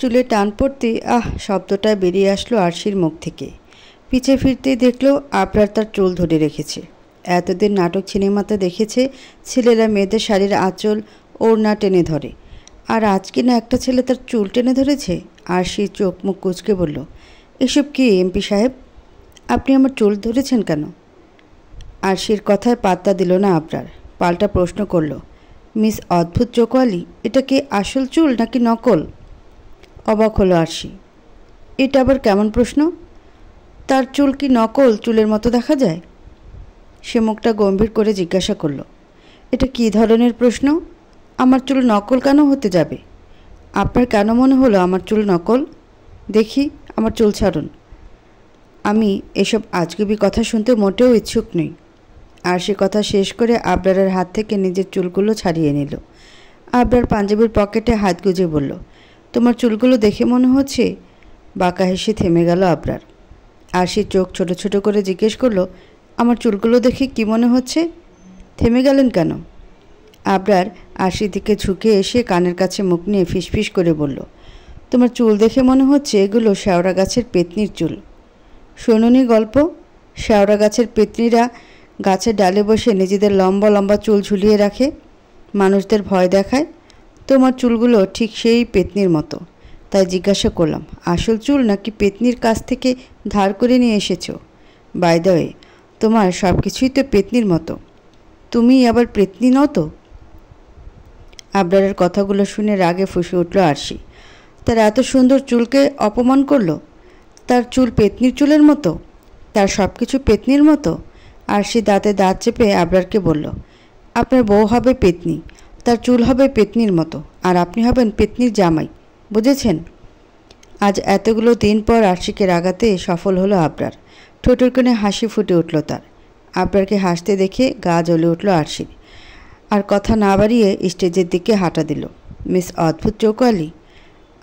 চুলে টান পড়তে আহ শব্দটা বেরিয়ে আসলো আরশির মুখ থেকে পিছে ফিরতেই দেখলো আপনার তার চুল ধরে রেখেছে এতদিন নাটক সিনেমাতে দেখেছে ছেলেরা মেয়েদের শাড়ির আঁচল ওড়না টেনে ধরে আর আজকে না একটা ছেলে তার চুল টেনে ধরেছে আর সে চোখ মুখ কুচকে বলল এসব কি এমপি সাহেব আপনি আমার চুল ধরেছেন কেন আর সের কথায় পাত্তা দিল না আপনার পাল্টা প্রশ্ন করল মিস অদ্ভুত চোখওয়ালি এটা কি আসল চুল নাকি নকল অবাক হলো আরশি এটা আবার কেমন প্রশ্ন তার চুল কি নকল চুলের মতো দেখা যায় সে মুখটা গম্ভীর করে জিজ্ঞাসা করলো এটা কি ধরনের প্রশ্ন আমার চুল নকল কেন হতে যাবে আপনার কেন মনে হলো আমার চুল নকল দেখি আমার চুল ছাড়ুন আমি এসব আজগুবি কথা শুনতে মোটেও ইচ্ছুক নই আর সে কথা শেষ করে আবরারের হাত থেকে নিজের চুলগুলো ছাড়িয়ে নিল আবরার পাঞ্জাবির পকেটে হাত গুজে বলল তোমার চুলগুলো দেখে মনে হচ্ছে বাঁকা হেসে থেমে গেল আপনার আর সে চোখ ছোট ছোট করে জিজ্ঞেস করলো আমার চুলগুলো দেখে কি মনে হচ্ছে থেমে গেলেন কেন আবরার আশির দিকে ঝুঁকে এসে কানের কাছে মুখ নিয়ে ফিসফিস করে বলল তোমার চুল দেখে মনে হচ্ছে এগুলো শেওড়া গাছের পেতনির চুল শোনুনি গল্প শেওড়া গাছের পেতনিরা গাছের ডালে বসে নিজেদের লম্বা লম্বা চুল ঝুলিয়ে রাখে মানুষদের ভয় দেখায় তোমার চুলগুলো ঠিক সেই পেতনির মতো তাই জিজ্ঞাসা করলাম আসল চুল নাকি পেতনির কাছ থেকে ধার করে নিয়ে এসেছো বাইদয়ে তোমার সব কিছুই তো পেতনির মতো তুমি আবার পেতনি নও তো আবরারের কথাগুলো শুনে রাগে ফুসে উঠল আরশি তার এত সুন্দর চুলকে অপমান করলো তার চুল পেতনির চুলের মতো তার সব কিছু পেতনির মতো আরশি দাঁতে দাঁত চেপে আবরারকে বলল আপনার বউ হবে পেতনি তার চুল হবে পেতনির মতো আর আপনি হবেন পেতনির জামাই বুঝেছেন আজ এতগুলো দিন পর আশিকে রাগাতে সফল হলো আবরার ঠোঁটের কোণে হাসি ফুটে উঠল তার আবরারকে হাসতে দেখে গা জ্বলে উঠল আরশির আর কথা না বাড়িয়ে স্টেজের দিকে হাঁটা দিল মিস অদ্ভুত চৌকালি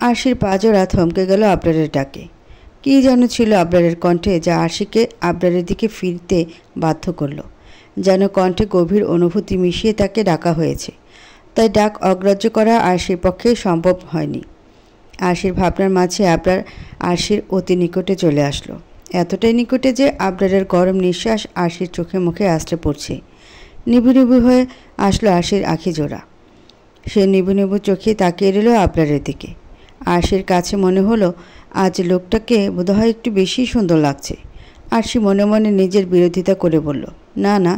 আরশির পাজরা থমকে গেল আবরারের ডাকে কি যেন ছিল আবরারের কণ্ঠে যা আরশিকে আবরারের দিকে ফিরতে বাধ্য করল যেন কণ্ঠে গভীর অনুভূতি মিশিয়ে তাকে ডাকা হয়েছে তাই ডাক অগ্রাহ্য করা আরশির পক্ষে সম্ভব হয়নি আরশির ভাবনার মাঝে আবরার আরশির অতি নিকটে চলে আসলো এতটাই নিকটে যে আবরারের গরম নিঃশ্বাস আরশির চোখে মুখে আসতে পড়ছে নিবু নিবু হয়ে আসলো আরশির আখি জোড়া সে নিবু নিবু চোখে তাকিয়ে রইল আবরারের দিকে আরশির কাছে মনে হলো আজ লোকটাকে বোধহয় একটু বেশি সুন্দর লাগছে আরশি মনে মনে নিজের বিরোধিতা করে বলল না না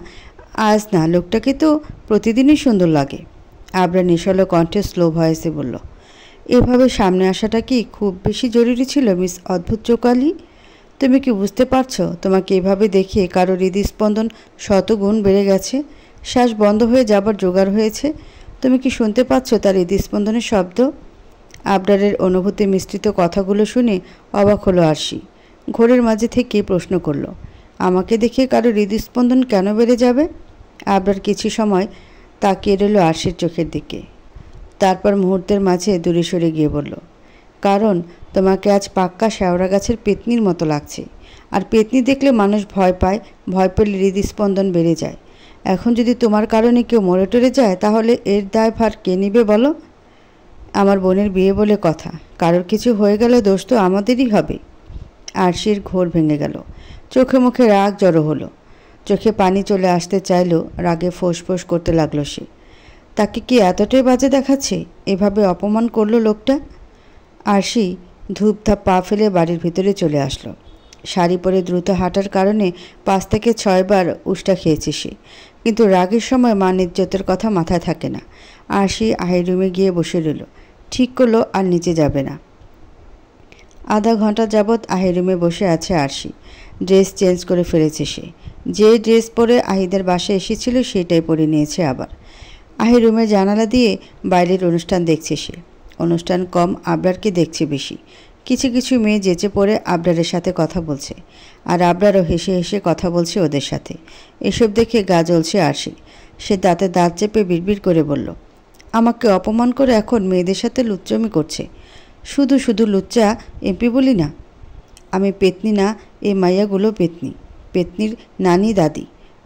আজ না লোকটাকে তো প্রতিদিনই সুন্দর লাগে আবরা নিশালো কণ্ঠে স্লো ভয়েসে বলল এভাবে সামনে আসাটা কি খুব বেশি জরুরি ছিল মিস অদ্ভুত চোকালি তুমি কি বুঝতে পারছো তোমাকে এভাবে দেখে কারো হৃদস্পন্দন শতগুণ বেড়ে গেছে শ্বাস বন্ধ হয়ে যাবার জোগাড় হয়েছে তুমি কি শুনতে পাচ্ছ তার হৃদস্পন্দনের শব্দ আবরারের অনুভূতি মিশ্রিত কথাগুলো শুনে অবাক হলো আরশি ঘোরের মাঝে থেকে প্রশ্ন করল আমাকে দেখে কারো হৃদস্পন্দন কেন বেড়ে যাবে আবরার কিছু সময় তাকিয়ে রইল আরশির চোখের দিকে তারপর মুহূর্তের মাঝে দূরে সরে গিয়ে বলল কারণ তোমাকে আজ পাক্কা শেওড়া গাছের পেতনির মতো লাগছে আর পেতনি দেখলে মানুষ ভয় পায় ভয় পেলে হৃদস্পন্দন বেড়ে যায় এখন যদি তোমার কারণে কেউ মরে টরে যায় তাহলে এর দায় ভার কে নিবে বলো আমার বোনের বিয়ে বলে কথা কারোর কিছু হয়ে গেলে দোষ তো আমাদেরই হবে আরশির ঘোর ভেঙে গেল চোখে মুখে রাগ জড়ো হলো চোখে পানি চলে আসতে চাইল রাগে ফোঁস করতে লাগলো সে তাকে কি এতটাই বাজে দেখাচ্ছে এভাবে অপমান করলো লোকটা আরশি ধূপধাপ পা ফেলে বাড়ির ভিতরে চলে আসলো শাড়ি পরে দ্রুত হাঁটার কারণে পাঁচ থেকে ছয়বার উষ্টা খেয়েছে সে কিন্তু রাগের সময় মা ইজ্জতের কথা মাথায় থাকে না আরশি আহের রুমে গিয়ে বসে রইল ঠিক করলো আর নিচে যাবে না আধা ঘন্টা যাবৎ আহের রুমে বসে আছে আরশি ড্রেস চেঞ্জ করে ফেলেছে সে যে ড্রেস পরে আহিদের বাসায় এসেছিল সেটাই পরে নিয়েছে আবার আহি রুমের জানালা দিয়ে বাইরের অনুষ্ঠান দেখছে সে অনুষ্ঠান কম আবরারকে দেখছে বেশি কিছু কিছু মেয়ে যেচে পড়ে আবরারের সাথে কথা বলছে আর আবরারও হেসে হেসে কথা বলছে ওদের সাথে এসব দেখে গা জ্বলছে আরশি সে দাঁতে দাঁত চেপে বিড়বিড় করে বলল আমাকে অপমান করে এখন মেয়েদের সাথে লুচ্চমি করছে শুধু শুধু লুচ্চা এমপি বলি না আমি পেতনি না এ মাইয়াগুলো পেতনি পেতনির নানি দাদি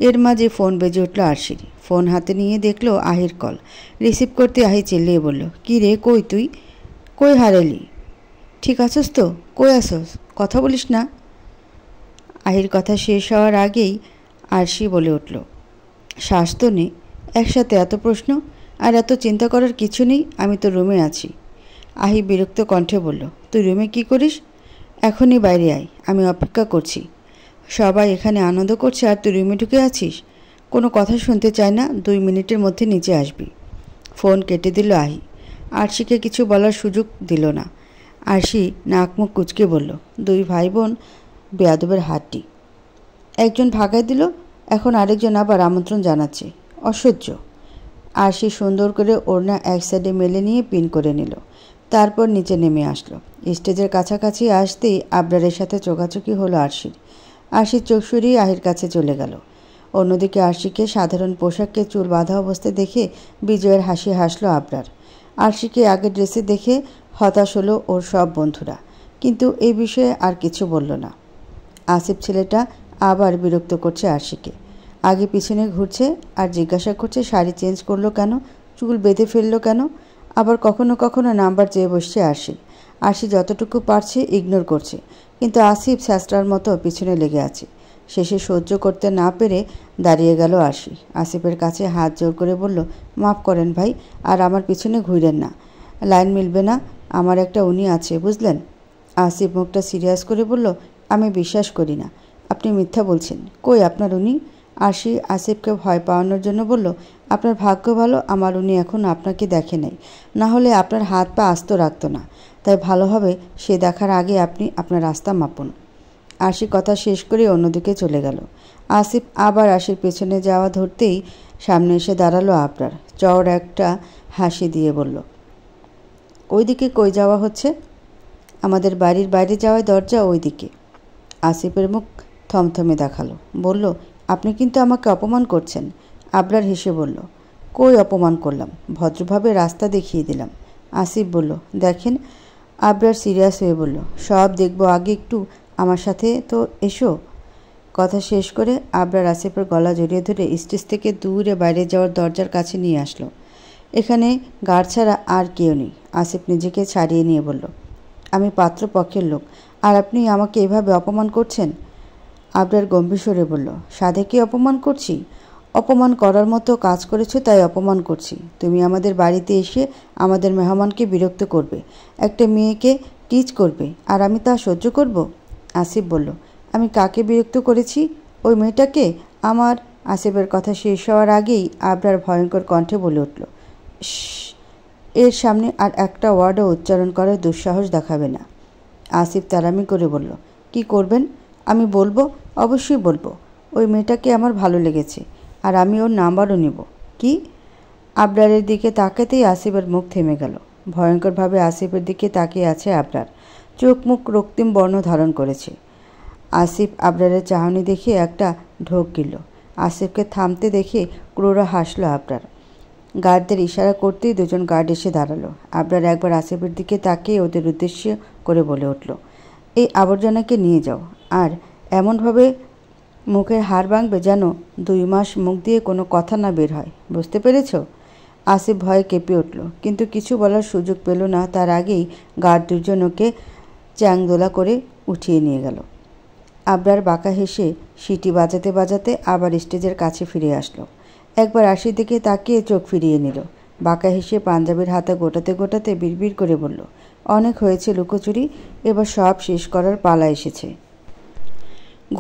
এর মাঝে ফোন বেজে উঠল আরশির ফোন হাতে নিয়ে দেখলো আহির কল রিসিভ করতে আহি চিল্লিয়ে বলল কী রে কই তুই কই হারেলি ঠিক আছোস তো কই আসোস কথা বলিস না আহির কথা শেষ হওয়ার আগেই আরশি বলে উঠল শ্বাস তো নেই একসাথে এত প্রশ্ন আর এত চিন্তা করার কিছু নেই আমি তো রুমে আছি আহি বিরক্ত কণ্ঠে বলল তুই রুমে কি করিস এখনই বাইরে আয় আমি অপেক্ষা করছি সবাই এখানে আনন্দ করছে আর তুই রুমে ঢুকে আছিস কোনো কথা শুনতে চায় না দুই মিনিটের মধ্যে নিচে আসবি ফোন কেটে দিল আহি আরশিকে কিছু বলার সুযোগ দিল না আরশি নাকমুখ কুচকে বলল দুই ভাই বোন বেয়াদবের হাতটি একজন ভাগায় দিল এখন আরেকজন আবার আমন্ত্রণ জানাচ্ছে অসহ্য আরশি সুন্দর করে ওড়না এক সাইডে মেলে নিয়ে পিন করে নিল তারপর নিচে নেমে আসলো স্টেজের কাছাকাছি আসতেই আবরারের সাথে চোখাচোখি হলো আরশির আশি চোখসুরি সরিয়ে আহির কাছে চলে গেল অন্যদিকে আশিকে সাধারণ পোশাককে চুল বাঁধা অবস্থায় দেখে বিজয়ের হাসি হাসলো আবরার আশিকে আগের ড্রেসে দেখে হতাশ হলো ওর সব বন্ধুরা কিন্তু এই বিষয়ে আর কিছু বলল না আসিফ ছেলেটা আবার বিরক্ত করছে আশিকে আগে পিছনে ঘুরছে আর জিজ্ঞাসা করছে শাড়ি চেঞ্জ করলো কেন চুল বেঁধে ফেললো কেন আবার কখনো কখনো নাম্বার চেয়ে বসছে আশি আশি যতটুকু পারছে ইগনোর করছে কিন্তু আসিফ স্যাঁচড়ার মতো পিছনে লেগে আছে শেষে সহ্য করতে না পেরে দাঁড়িয়ে গেল আসি আসিফের কাছে হাত জোর করে বলল মাফ করেন ভাই আর আমার পিছনে ঘুরেন না লাইন মিলবে না আমার একটা উনি আছে বুঝলেন আসিফ মুখটা সিরিয়াস করে বলল আমি বিশ্বাস করি না আপনি মিথ্যা বলছেন কই আপনার উনি আসি আসিফকে ভয় পাওয়ানোর জন্য বলল আপনার ভাগ্য ভালো আমার উনি এখন আপনাকে দেখে নাই না হলে আপনার হাত পা আস্ত রাখতো না তাই ভালো হবে সে দেখার আগে আপনি আপনার রাস্তা মাপুন আশি কথা শেষ করে অন্যদিকে চলে গেল আসিফ আবার আশির পেছনে যাওয়া ধরতেই সামনে এসে দাঁড়ালো আপনার চওড় একটা হাসি দিয়ে বলল ওইদিকে কই যাওয়া হচ্ছে আমাদের বাড়ির বাইরে যাওয়ার দরজা ওইদিকে আসিফের মুখ থমথমে দেখালো বলল আপনি কিন্তু আমাকে অপমান করছেন আবরার হেসে বলল কই অপমান করলাম ভদ্রভাবে রাস্তা দেখিয়ে দিলাম আসিফ বলল দেখেন আবরার সিরিয়াস হয়ে বলল সব দেখব আগে একটু আমার সাথে তো এসো কথা শেষ করে আবরার আসিফের গলা জড়িয়ে ধরে স্টেজ থেকে দূরে বাইরে যাওয়ার দরজার কাছে নিয়ে আসলো এখানে গাড় ছাড়া আর কেউ নেই আসিফ নিজেকে ছাড়িয়ে নিয়ে বলল আমি পাত্র পক্ষের লোক আর আপনি আমাকে এভাবে অপমান করছেন আবরার গম্ভীর স্বরে বলল সাধে কি অপমান করছি অপমান করার মতো কাজ করেছো তাই অপমান করছি তুমি আমাদের বাড়িতে এসে আমাদের মেহমানকে বিরক্ত করবে একটা মেয়েকে টিচ করবে আর আমি তা সহ্য করব আসিফ বলল আমি কাকে বিরক্ত করেছি ওই মেয়েটাকে আমার আসিফের কথা শেষ হওয়ার আগেই আবরার ভয়ঙ্কর কণ্ঠে বলে উঠল এর সামনে আর একটা ওয়ার্ডও উচ্চারণ করার দুঃসাহস দেখাবে না আসিফ তারামি করে বলল কি করবেন আমি বলবো অবশ্যই বলবো ওই মেয়েটাকে আমার ভালো লেগেছে আর আমি ওর নাম্বারও নেব কি আবরারের দিকে তাকাতেই আসিফের মুখ থেমে গেল ভয়ঙ্করভাবে আসিফের দিকে তাকিয়ে আছে আবরার চোখ মুখ রক্তিম বর্ণ ধারণ করেছে আসিফ আবরারের চাহনি দেখে একটা ঢোক গিল আসিফকে থামতে দেখে ক্রোড়া হাসলো আবরার গার্ডদের ইশারা করতেই দুজন গার্ড এসে দাঁড়ালো আবরার একবার আসিফের দিকে তাকিয়ে ওদের উদ্দেশ্য করে বলে উঠল এই আবর্জনাকে নিয়ে যাও আর এমনভাবে মুখের হাড় ভাঙবে যেন দুই মাস মুখ দিয়ে কোনো কথা না বের হয় বুঝতে পেরেছ আসিফ ভয়ে কেঁপে উঠল কিন্তু কিছু বলার সুযোগ পেল না তার আগেই গার্ড দুজন ওকে চ্যাংদোলা করে উঠিয়ে নিয়ে গেল আবরার বাঁকা হেসে সিটি বাজাতে বাজাতে আবার স্টেজের কাছে ফিরে আসলো একবার আসি দিকে তাকিয়ে চোখ ফিরিয়ে নিল বাঁকা হেসে পাঞ্জাবের হাতা গোটাতে গোটাতে বিড়বিড় করে বলল অনেক হয়েছে লুকোচুরি এবার সব শেষ করার পালা এসেছে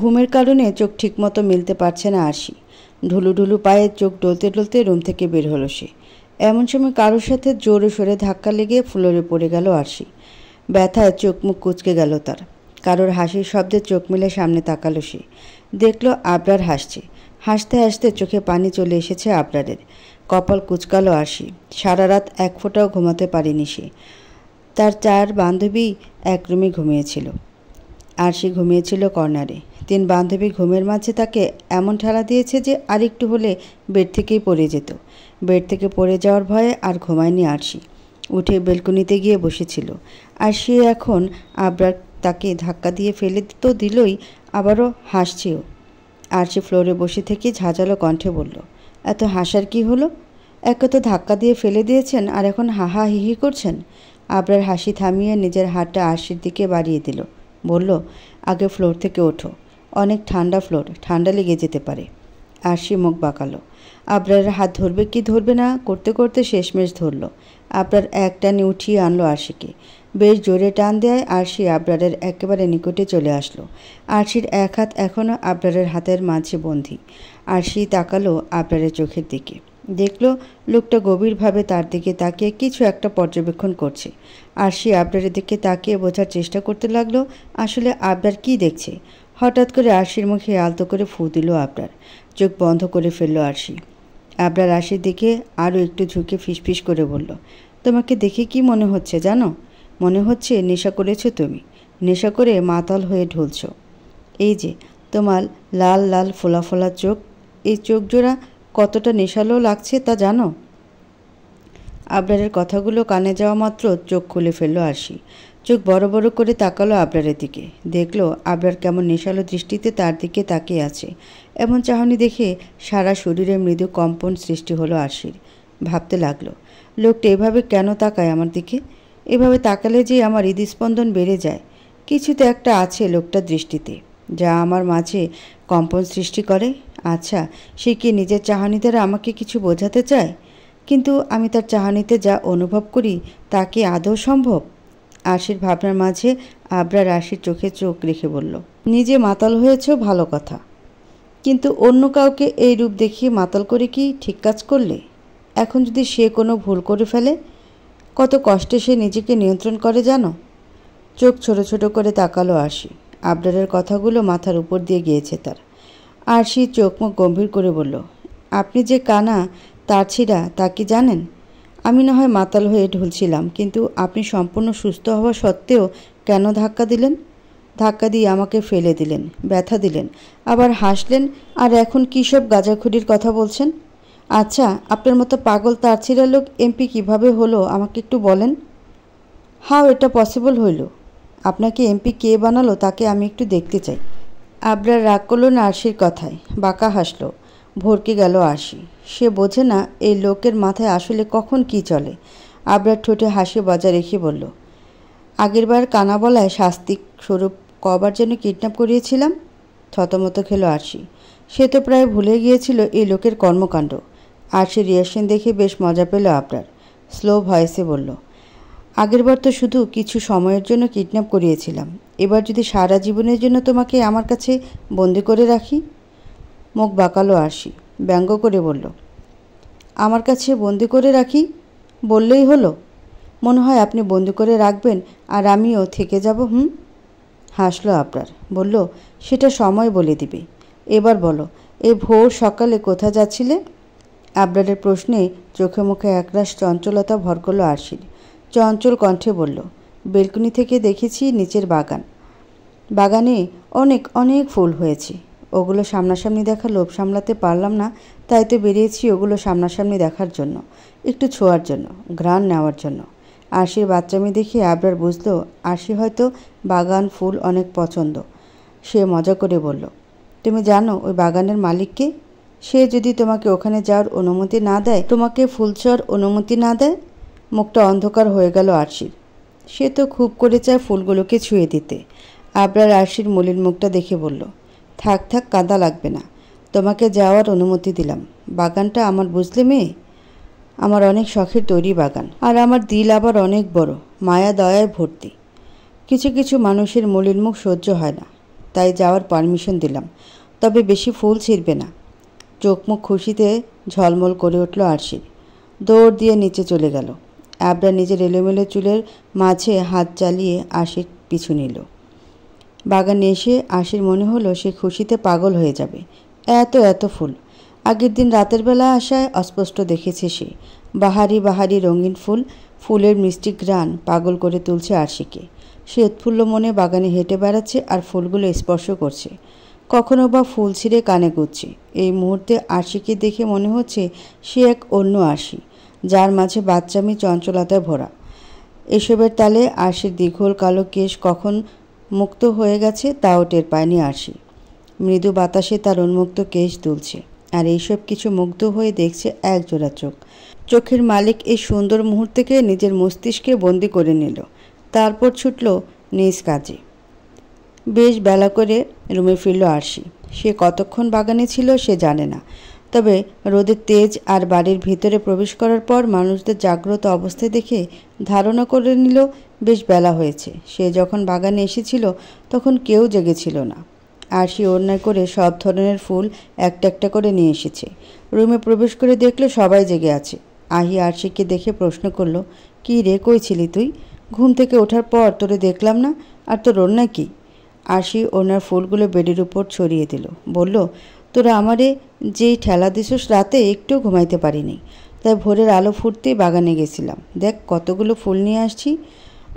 ঘুমের কারণে চোখ ঠিকমতো মিলতে পারছে না আরশি ঢুলু ঢুলু পায়ে চোখ ডলতে ডলতে রুম থেকে বের হলো সে এমন সময় কারোর সাথে জোরে সোরে ধাক্কা লেগে ফুলরে পড়ে গেল আরশি ব্যথায় চোখ মুখ কুচকে গেল তার কারোর হাসির শব্দে চোখ মেলে সামনে তাকালো সে দেখল আবরার হাসছে হাসতে হাসতে চোখে পানি চলে এসেছে আবরারের কপাল কুচকালো আরশি সারা রাত এক ফোঁটাও ঘুমাতে পারিনি সে তার চার বান্ধবী এক রুমে ঘুমিয়েছিল আর সে ঘুমিয়েছিল কর্নারে তিন বান্ধবী ঘুমের মাঝে তাকে এমন ঠেলা দিয়েছে যে আর একটু হলে বেড থেকেই পড়ে যেত বেড থেকে পড়ে যাওয়ার ভয়ে আর ঘুমায়নি আরশি উঠে বেলকুনিতে গিয়ে বসেছিল আর সে এখন আবরার তাকে ধাক্কা দিয়ে ফেলে তো দিলই আবারও হাসছেও আর সে ফ্লোরে বসে থেকে ঝাঁঝালো কণ্ঠে বলল এত হাসার কি হলো একে তো ধাক্কা দিয়ে ফেলে দিয়েছেন আর এখন হাহা হিহি করছেন আবরার হাসি থামিয়ে নিজের হাতটা আরশির দিকে বাড়িয়ে দিল বলল আগে ফ্লোর থেকে ওঠো অনেক ঠান্ডা ফ্লোর ঠান্ডা লেগে যেতে পারে আরশি মুখ বাঁকালো আপনার হাত ধরবে কি ধরবে না করতে করতে শেষমেশ ধরল আপনার এক টানে উঠিয়ে আনলো আরশিকে বেশ জোরে টান দেয় আরশি আব্রারের একেবারে নিকটে চলে আসলো আরশির এক হাত এখনও আব্রারের হাতের মাঝে বন্ধি আরশি তাকালো আব্রারের চোখের দিকে দেখল লোকটা গভীরভাবে তার দিকে তাকিয়ে কিছু একটা পর্যবেক্ষণ করছে আর সে আবরারের দিকে তাকিয়ে বোঝার চেষ্টা করতে লাগলো আসলে আবরার কি দেখছে হঠাৎ করে আরশির মুখে আলতো করে ফু দিল আবরার চোখ বন্ধ করে ফেললো আরশি আবরার আশির দিকে আরও একটু ঝুঁকে ফিসফিস করে বলল তোমাকে দেখে কি মনে হচ্ছে জানো মনে হচ্ছে নেশা করেছো তুমি নেশা করে মাতাল হয়ে ঢুলছ এই যে তোমার লাল লাল ফোলা ফোলা চোখ এই চোখ জোড়া কতটা নেশালো লাগছে তা জানো আবরারের কথাগুলো কানে যাওয়া মাত্র চোখ খুলে ফেললো আশি চোখ বড় বড় করে তাকালো আবরারের দিকে দেখলো আবরার কেমন নেশালো দৃষ্টিতে তার দিকে তাকিয়ে আছে এমন চাহনি দেখে সারা শরীরে মৃদু কম্পন সৃষ্টি হলো আশির ভাবতে লাগলো লোকটা এভাবে কেন তাকায় আমার দিকে এভাবে তাকালে যে আমার হৃদস্পন্দন বেড়ে যায় কিছুতে একটা আছে লোকটার দৃষ্টিতে যা আমার মাঝে কম্পন সৃষ্টি করে আচ্ছা সে কি নিজের চাহানি দ্বারা আমাকে কিছু বোঝাতে চায় কিন্তু আমি তার চাহানিতে যা অনুভব করি তা কি আদৌ সম্ভব আশির ভাবনার মাঝে আবরা রাশির চোখে চোখ রেখে বলল নিজে মাতাল হয়েছ ভালো কথা কিন্তু অন্য কাউকে এই রূপ দেখিয়ে মাতাল করে কি ঠিক কাজ করলে এখন যদি সে কোনো ভুল করে ফেলে কত কষ্টে সে নিজেকে নিয়ন্ত্রণ করে জানো চোখ ছোট ছোট করে তাকালো আসি আবরারের কথাগুলো মাথার উপর দিয়ে গিয়েছে তার আর চোখ চোখমুখ গম্ভীর করে বলল আপনি যে কানা তারছিরা তা কি জানেন আমি না হয় মাতাল হয়ে ঢুলছিলাম কিন্তু আপনি সম্পূর্ণ সুস্থ হওয়া সত্ত্বেও কেন ধাক্কা দিলেন ধাক্কা দিয়ে আমাকে ফেলে দিলেন ব্যথা দিলেন আবার হাসলেন আর এখন কী সব গাঁজাখুরির কথা বলছেন আচ্ছা আপনার মতো পাগল তারছিরা লোক এমপি কিভাবে হলো আমাকে একটু বলেন হাও এটা পসিবল হইল আপনাকে এমপি কে বানালো তাকে আমি একটু দেখতে চাই আবরার রাগ করলো না আরশির কথায় বাঁকা হাসলো ভরকে গেল আরশি সে বোঝে না এই লোকের মাথায় আসলে কখন কি চলে আবরার ঠোঁটে হাসি বজায় রেখে বলল আগেরবার কানা বলায় শাস্তি স্বরূপ কবার যেন কিডন্যাপ করিয়েছিলাম থতমত খেল আরশি সে তো প্রায় ভুলে গিয়েছিল এই লোকের কর্মকাণ্ড আরশি রিয়াকশন দেখে বেশ মজা পেল আবরার স্লো ভয়েসে বলল আগেরবার তো শুধু কিছু সময়ের জন্য কিডন্যাপ করিয়েছিলাম এবার যদি সারা জীবনের জন্য তোমাকে আমার কাছে বন্দি করে রাখি মুখ বাঁকালো আসি ব্যঙ্গ করে বলল আমার কাছে বন্দি করে রাখি বললেই হলো মনে হয় আপনি বন্দি করে রাখবেন আর আমিও থেকে যাব হুম হাসলো আপনার বলল সেটা সময় বলে দিবে এবার বলো এ ভোর সকালে কোথা যাচ্ছিলে আপনারের প্রশ্নে চোখে মুখে একরাশ চঞ্চলতা ভর করলো আরশির চঞ্চল কণ্ঠে বলল বেলকুনি থেকে দেখেছি নিচের বাগান বাগানে অনেক অনেক ফুল হয়েছে ওগুলো সামনাসামনি দেখা লোভ সামলাতে পারলাম না তাই তো বেরিয়েছি ওগুলো সামনাসামনি দেখার জন্য একটু ছোঁয়ার জন্য ঘ্রাণ নেওয়ার জন্য আশির বাচ্চামি দেখে আবরার বুঝল আশি হয়তো বাগান ফুল অনেক পছন্দ সে মজা করে বলল তুমি জানো ওই বাগানের মালিককে সে যদি তোমাকে ওখানে যাওয়ার অনুমতি না দেয় তোমাকে ফুল ছোঁয়ার অনুমতি না দেয় মুখটা অন্ধকার হয়ে গেল আরশির সে তো খুব করে চায় ফুলগুলোকে ছুঁয়ে দিতে আবরার আরশির মলিন মুখটা দেখে বলল থাক থাক কাঁদা লাগবে না তোমাকে যাওয়ার অনুমতি দিলাম বাগানটা আমার বুঝলে মেয়ে আমার অনেক শখের তৈরি বাগান আর আমার দিল আবার অনেক বড় মায়া দয়ায় ভর্তি কিছু কিছু মানুষের মলিন মুখ সহ্য হয় না তাই যাওয়ার পারমিশন দিলাম তবে বেশি ফুল ছিঁড়বে না চোখ মুখ খুশিতে ঝলমল করে উঠল আরশির দৌড় দিয়ে নিচে চলে গেল অ্যাবরা নিজের এলোমেলো চুলের মাঝে হাত চালিয়ে আশির পিছু নিল বাগানে এসে আশির মনে হলো সে খুশিতে পাগল হয়ে যাবে এত এত ফুল আগের দিন রাতের বেলা আসায় অস্পষ্ট দেখেছে সে বাহারি বাহারি রঙিন ফুল ফুলের মিষ্টি গ্রান পাগল করে তুলছে আশিকে সে উৎফুল্ল মনে বাগানে হেঁটে বেড়াচ্ছে আর ফুলগুলো স্পর্শ করছে কখনো বা ফুল ছিঁড়ে কানে গুচ্ছে এই মুহূর্তে আশিকে দেখে মনে হচ্ছে সে এক অন্য আশি যার মাঝে বাচ্চামি চঞ্চলতায় ভরা এসবের তালে আরশির দীঘল কালো কেশ কখন মুক্ত হয়ে গেছে তাও টের পায়নি আরশি মৃদু বাতাসে তার উন্মুক্ত কেশ দুলছে আর এইসব কিছু মুগ্ধ হয়ে দেখছে একজোড়া চোখ চোখের মালিক এই সুন্দর মুহূর্তকে নিজের মস্তিষ্কে বন্দি করে নিল তারপর ছুটল নিজ কাজে বেশ বেলা করে রুমে ফিরল আরশি সে কতক্ষণ বাগানে ছিল সে জানে না তবে রোদের তেজ আর বাড়ির ভিতরে প্রবেশ করার পর মানুষদের জাগ্রত অবস্থায় দেখে ধারণা করে নিল বেশ বেলা হয়েছে সে যখন বাগানে এসেছিল তখন কেউ জেগেছিল না আর সে অন্যায় করে সব ধরনের ফুল একটা একটা করে নিয়ে এসেছে রুমে প্রবেশ করে দেখলো সবাই জেগে আছে আহি আরশিকে দেখে প্রশ্ন করলো কী রে কইছিলি তুই ঘুম থেকে ওঠার পর তোরে দেখলাম না আর তোর অন্যায় কী আশি ওনার ফুলগুলো বেডের উপর ছড়িয়ে দিল বলল তোরা আমারে যেই ঠেলা দিছিস রাতে একটু ঘুমাইতে পারিনি তাই ভোরের আলো ফুটতেই বাগানে গেছিলাম দেখ কতগুলো ফুল নিয়ে আসছি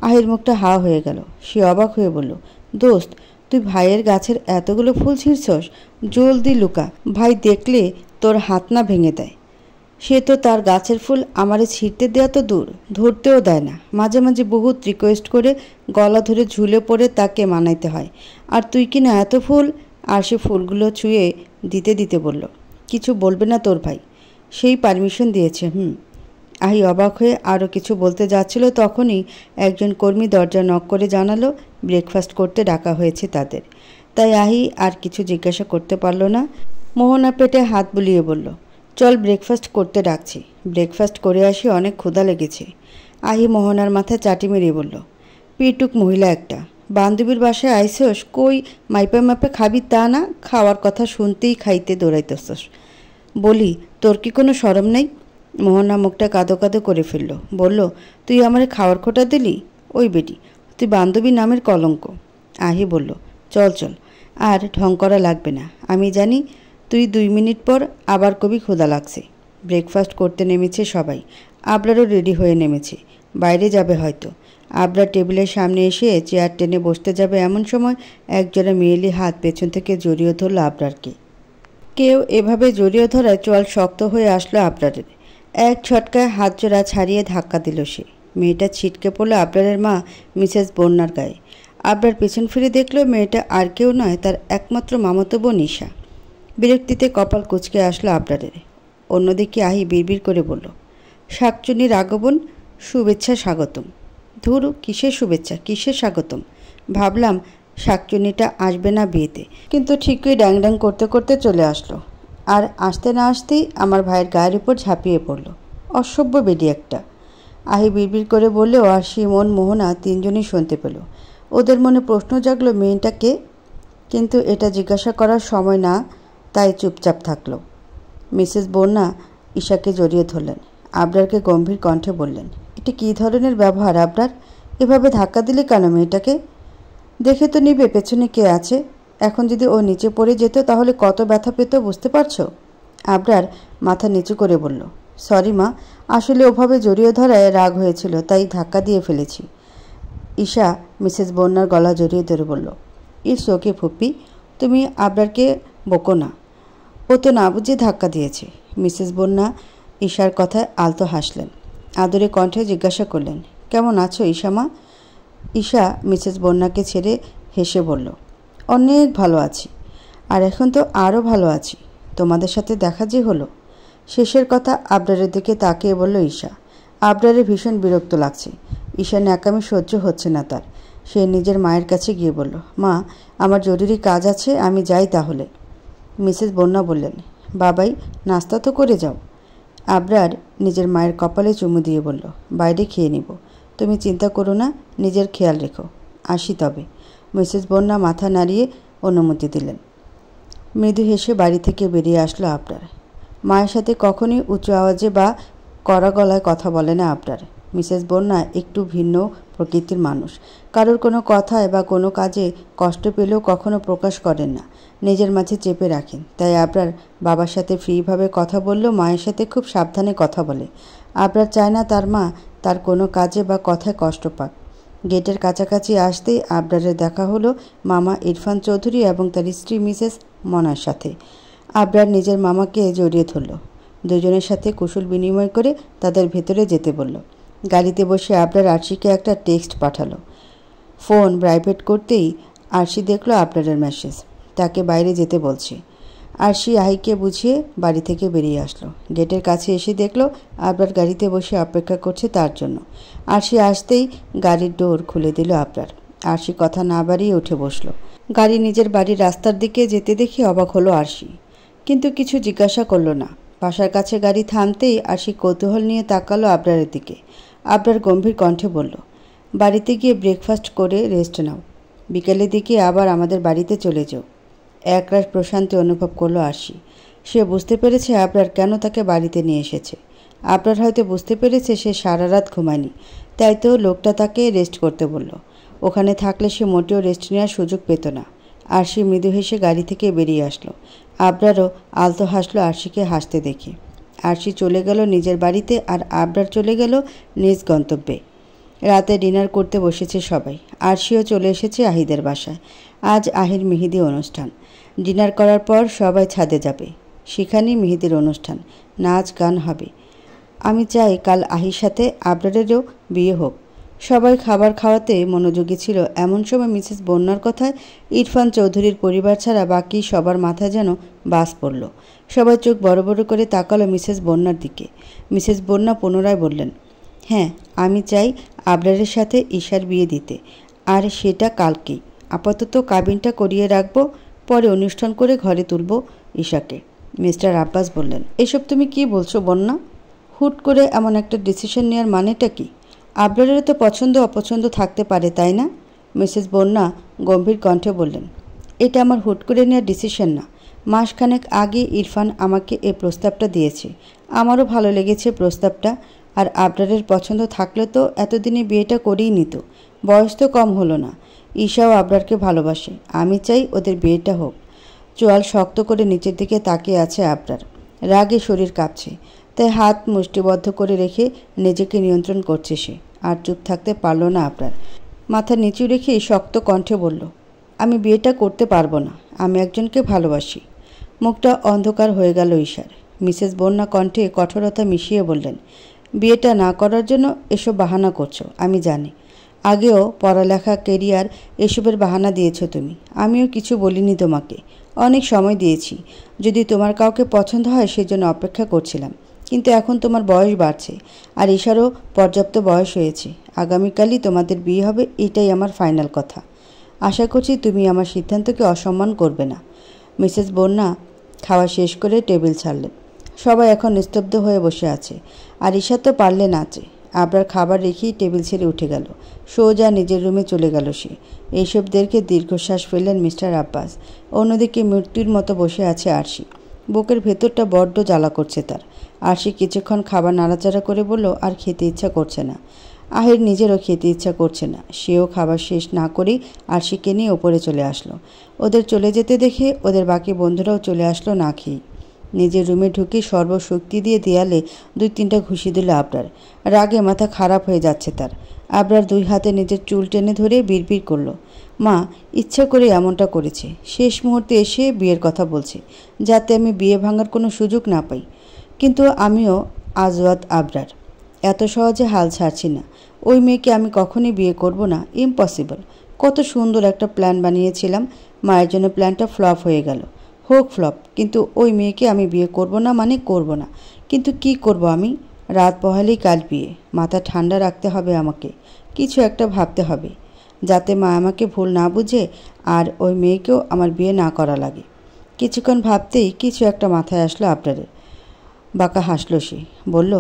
আহের মুখটা হা হয়ে গেল সে অবাক হয়ে বলল দোস্ত তুই ভাইয়ের গাছের এতগুলো ফুল ছিঁড়ছস জলদি লুকা ভাই দেখলে তোর হাত না ভেঙে দেয় সে তো তার গাছের ফুল আমারে ছিঁড়তে দেওয়া তো দূর ধরতেও দেয় না মাঝে মাঝে বহুত রিকোয়েস্ট করে গলা ধরে ঝুলে পড়ে তাকে মানাইতে হয় আর তুই কিনা এত ফুল আর সে ফুলগুলো ছুঁয়ে দিতে দিতে বলল কিছু বলবে না তোর ভাই সেই পারমিশন দিয়েছে হুম আহি অবাক হয়ে আরও কিছু বলতে যাচ্ছিল তখনই একজন কর্মী দরজা নক করে জানালো ব্রেকফাস্ট করতে ডাকা হয়েছে তাদের তাই আহি আর কিছু জিজ্ঞাসা করতে পারল না মোহনা পেটে হাত বুলিয়ে বলল চল ব্রেকফাস্ট করতে ডাকছি ব্রেকফাস্ট করে আসি অনেক ক্ষুধা লেগেছে আহি মোহনার মাথায় চাটি মেরিয়ে বলল পিটুক মহিলা একটা বান্ধবীর বাসায় আইসোস কই মাইপা মাপে খাবি তা না খাওয়ার কথা শুনতেই খাইতে দৌড়াইতেস বলি তোর কি কোনো সরম নেই মোহনা মুখটা কাঁদো কাঁদো করে ফেলল বলল তুই আমার খাওয়ার খোটা দিলি ওই বেটি তুই বান্ধবী নামের কলঙ্ক আহি বলল চল চল আর ঢং করা লাগবে না আমি জানি তুই দুই মিনিট পর আবার কবি ক্ষুদা লাগছে ব্রেকফাস্ট করতে নেমেছে সবাই আপনারও রেডি হয়ে নেমেছে বাইরে যাবে হয়তো আবরা টেবিলের সামনে এসে চেয়ার টেনে বসতে যাবে এমন সময় একজোড়া মেয়েলি হাত পেছন থেকে জড়িয়ে ধরল আবরারকে কেউ এভাবে জড়িয়ে ধরায় চল শক্ত হয়ে আসলো আবরারের এক ছটকায় হাত জোড়া ছাড়িয়ে ধাক্কা দিল সে মেয়েটা ছিটকে পড়লো আবরারের মা মিসেস বন্যার গায়ে আবরার পেছন ফিরে দেখলো মেয়েটা আর কেউ নয় তার একমাত্র মামাতো বোন ঈশা বিরক্তিতে কপাল কুচকে আসলো আবরারের অন্যদিকে আহি বিড়বিড় করে বলল শাকচুনি রাগবন শুভেচ্ছা স্বাগতম ধরু কিসের শুভেচ্ছা কিসের স্বাগতম ভাবলাম শাকচুনিটা আসবে না বিয়েতে কিন্তু ঠিকই ড্যাং ড্যাং করতে করতে চলে আসলো আর আসতে না আসতেই আমার ভাইয়ের গায়ের উপর ঝাঁপিয়ে পড়লো অসভ্য বেডি একটা আহি বিড়বিড় করে বললেও আর মন মোহনা তিনজনই শুনতে পেল ওদের মনে প্রশ্ন জাগলো মেয়েটাকে কিন্তু এটা জিজ্ঞাসা করার সময় না তাই চুপচাপ থাকল মিসেস বন্যা ঈশাকে জড়িয়ে ধরলেন আবরারকে গম্ভীর কণ্ঠে বললেন এটি কী ধরনের ব্যবহার আপনার এভাবে ধাক্কা দিলে কেন মেয়েটাকে দেখে তো নিবে পেছনে কে আছে এখন যদি ও নিচে পড়ে যেত তাহলে কত ব্যথা পেত বুঝতে পারছো আবরার মাথা নিচু করে বলল সরি মা আসলে ওভাবে জড়িয়ে ধরায় রাগ হয়েছিল তাই ধাক্কা দিয়ে ফেলেছি ঈশা মিসেস বন্যার গলা জড়িয়ে ধরে বলল ইস ওকে ফুপি তুমি আবরারকে বকো না ও তো না বুঝিয়ে ধাক্কা দিয়েছে মিসেস বন্যা ঈশার কথায় আলতো হাসলেন আদরে কণ্ঠে জিজ্ঞাসা করলেন কেমন আছো ঈশামা ঈশা মিসেস বন্যাকে ছেড়ে হেসে বলল অনেক ভালো আছি আর এখন তো আরও ভালো আছি তোমাদের সাথে দেখা যে হলো শেষের কথা আবরারের দিকে তাকিয়ে বলল ঈশা আবরারে ভীষণ বিরক্ত লাগছে ঈশা ন্যাকামি সহ্য হচ্ছে না তার সে নিজের মায়ের কাছে গিয়ে বলল মা আমার জরুরি কাজ আছে আমি যাই তাহলে মিসেস বন্যা বললেন বাবাই নাস্তা তো করে যাও আবরার নিজের মায়ের কপালে চুমু দিয়ে বলল বাইরে খেয়ে নিব তুমি চিন্তা করো না নিজের খেয়াল রেখো আসি তবে মিসেস বন্যা মাথা নাড়িয়ে অনুমতি দিলেন মৃদু হেসে বাড়ি থেকে বেরিয়ে আসলো আবরার মায়ের সাথে কখনই উঁচু আওয়াজে বা কড়া গলায় কথা বলে না আবরার মিসেস বন্যা একটু ভিন্ন প্রকৃতির মানুষ কারোর কোনো কথায় বা কোনো কাজে কষ্ট পেলেও কখনো প্রকাশ করেন না নিজের মাঝে চেপে রাখেন তাই আপনার বাবার সাথে ফ্রিভাবে কথা বললেও মায়ের সাথে খুব সাবধানে কথা বলে আপনার চায় না তার মা তার কোনো কাজে বা কথায় কষ্ট পাক গেটের কাছাকাছি আসতেই আবরারের দেখা হলো মামা ইরফান চৌধুরী এবং তার স্ত্রী মিসেস মনার সাথে আবরার নিজের মামাকে জড়িয়ে ধরল দুজনের সাথে কুশল বিনিময় করে তাদের ভেতরে যেতে বলল গাড়িতে বসে আপনার আরশিকে একটা টেক্সট পাঠালো ফোন প্রাইভেট করতেই আরশি দেখলো আপনার মেসেজ তাকে বাইরে যেতে বলছে আরশি আহিকে বুঝিয়ে বাড়ি থেকে বেরিয়ে আসলো গেটের কাছে এসে দেখলো আপনার গাড়িতে বসে অপেক্ষা করছে তার জন্য আরশি আসতেই গাড়ির ডোর খুলে দিল আপনার আরশি কথা না বাড়িয়ে উঠে বসলো গাড়ি নিজের বাড়ির রাস্তার দিকে যেতে দেখে অবাক হলো আরশি কিন্তু কিছু জিজ্ঞাসা করলো না বাসার কাছে গাড়ি থামতেই আরশি কৌতূহল নিয়ে তাকালো আপনার দিকে আবরার গম্ভীর কণ্ঠে বলল বাড়িতে গিয়ে ব্রেকফাস্ট করে রেস্ট নাও বিকেলের দিকে আবার আমাদের বাড়িতে চলে যাও একরাশ প্রশান্তি অনুভব করলো আশি সে বুঝতে পেরেছে আবরার কেন তাকে বাড়িতে নিয়ে এসেছে আপনার হয়তো বুঝতে পেরেছে সে সারা রাত ঘুমায়নি তাই তো লোকটা তাকে রেস্ট করতে বলল ওখানে থাকলে সে মোটেও রেস্ট নেওয়ার সুযোগ পেত না আর সে মৃদু হেসে গাড়ি থেকে বেরিয়ে আসলো আবরারও আলতো হাসলো আরশিকে হাসতে দেখে আরশি চলে গেল নিজের বাড়িতে আর আবরার চলে গেল নিজ গন্তব্যে রাতে ডিনার করতে বসেছে সবাই আরশিও চলে এসেছে আহিদের বাসায় আজ আহির মেহেদি অনুষ্ঠান ডিনার করার পর সবাই ছাদে যাবে সেখানেই মেহেদির অনুষ্ঠান নাচ গান হবে আমি চাই কাল আহির সাথে আবরারেরও বিয়ে হোক সবাই খাবার খাওয়াতে মনোযোগী ছিল এমন সময় মিসেস বন্যার কথায় ইরফান চৌধুরীর পরিবার ছাড়া বাকি সবার মাথা যেন বাস পড়ল সবার চোখ বড় বড় করে তাকালো মিসেস বন্যার দিকে মিসেস বন্যা পুনরায় বললেন হ্যাঁ আমি চাই আবরারের সাথে ঈশার বিয়ে দিতে আর সেটা কালকেই আপাতত কাবিনটা করিয়ে রাখবো পরে অনুষ্ঠান করে ঘরে তুলব ঈশাকে মিস্টার আব্বাস বললেন এসব তুমি কি বলছো বন্যা হুট করে এমন একটা ডিসিশন নেওয়ার মানেটা কী আপনাদেরও তো পছন্দ অপছন্দ থাকতে পারে তাই না মিসেস বন্যা গম্ভীর কণ্ঠে বললেন এটা আমার হুট করে নেওয়ার ডিসিশন না মাসখানেক আগে ইরফান আমাকে এ প্রস্তাবটা দিয়েছে আমারও ভালো লেগেছে প্রস্তাবটা আর আপনাদের পছন্দ থাকলে তো এতদিনে বিয়েটা করেই নিত বয়স তো কম হলো না ঈশাও আপনারকে ভালোবাসে আমি চাই ওদের বিয়েটা হোক চোয়াল শক্ত করে নিচের দিকে তাকিয়ে আছে আপনার রাগে শরীর কাঁপছে তাই হাত মুষ্টিবদ্ধ করে রেখে নিজেকে নিয়ন্ত্রণ করছে সে আর চুপ থাকতে পারল না আপনার মাথা নিচু রেখে শক্ত কণ্ঠে বলল আমি বিয়েটা করতে পারবো না আমি একজনকে ভালোবাসি মুখটা অন্ধকার হয়ে গেল ঈশার মিসেস বন্যা কণ্ঠে কঠোরতা মিশিয়ে বললেন বিয়েটা না করার জন্য এসব বাহানা করছো আমি জানি আগেও পড়ালেখা কেরিয়ার এসবের বাহানা দিয়েছ তুমি আমিও কিছু বলিনি তোমাকে অনেক সময় দিয়েছি যদি তোমার কাউকে পছন্দ হয় সেজন্য অপেক্ষা করছিলাম কিন্তু এখন তোমার বয়স বাড়ছে আর এশারও পর্যাপ্ত বয়স হয়েছে আগামীকালই তোমাদের বিয়ে হবে এটাই আমার ফাইনাল কথা আশা করছি তুমি আমার সিদ্ধান্তকে অসম্মান করবে না মিসেস বন্যা খাওয়া শেষ করে টেবিল ছাড়লেন সবাই এখন নিস্তব্ধ হয়ে বসে আছে আর ঈশা তো পারলে নাচে আবার খাবার রেখেই টেবিল ছেড়ে উঠে গেল সোজা নিজের রুমে চলে গেল সে এইসবদেরকে দীর্ঘশ্বাস ফেললেন মিস্টার আব্বাস অন্যদিকে মৃত্যুর মতো বসে আছে আরশি বুকের ভেতরটা বড্ড জ্বালা করছে তার আরশি কিছুক্ষণ খাবার নাড়াচাড়া করে বলল আর খেতে ইচ্ছা করছে না আহের নিজেরও খেতে ইচ্ছা করছে না সেও খাবার শেষ না করেই আরশিকে নিয়ে ওপরে চলে আসলো ওদের চলে যেতে দেখে ওদের বাকি বন্ধুরাও চলে আসলো না খেয়ে নিজের রুমে ঢুকে সর্বশক্তি দিয়ে দেয়ালে দুই তিনটা ঘুষি দিল আবরার রাগে মাথা খারাপ হয়ে যাচ্ছে তার আবরার দুই হাতে নিজের চুল টেনে ধরে বিড়বিড় করলো মা ইচ্ছা করে এমনটা করেছে শেষ মুহূর্তে এসে বিয়ের কথা বলছে যাতে আমি বিয়ে ভাঙার কোনো সুযোগ না পাই কিন্তু আমিও আজওয়াত আবরার এত সহজে হাল ছাড়ছি না ওই মেয়েকে আমি কখনই বিয়ে করব না ইম্পসিবল কত সুন্দর একটা প্ল্যান বানিয়েছিলাম মায়ের জন্য প্ল্যানটা ফ্লপ হয়ে গেল হোক ফ্লপ কিন্তু ওই মেয়েকে আমি বিয়ে করব না মানে করব না কিন্তু কি করব আমি রাত পহালেই কাল বিয়ে মাথা ঠান্ডা রাখতে হবে আমাকে কিছু একটা ভাবতে হবে যাতে মা আমাকে ভুল না বুঝে আর ওই মেয়েকেও আমার বিয়ে না করা লাগে কিছুক্ষণ ভাবতেই কিছু একটা মাথায় আসলো আপনাদের বাঁকা হাসল সে বলল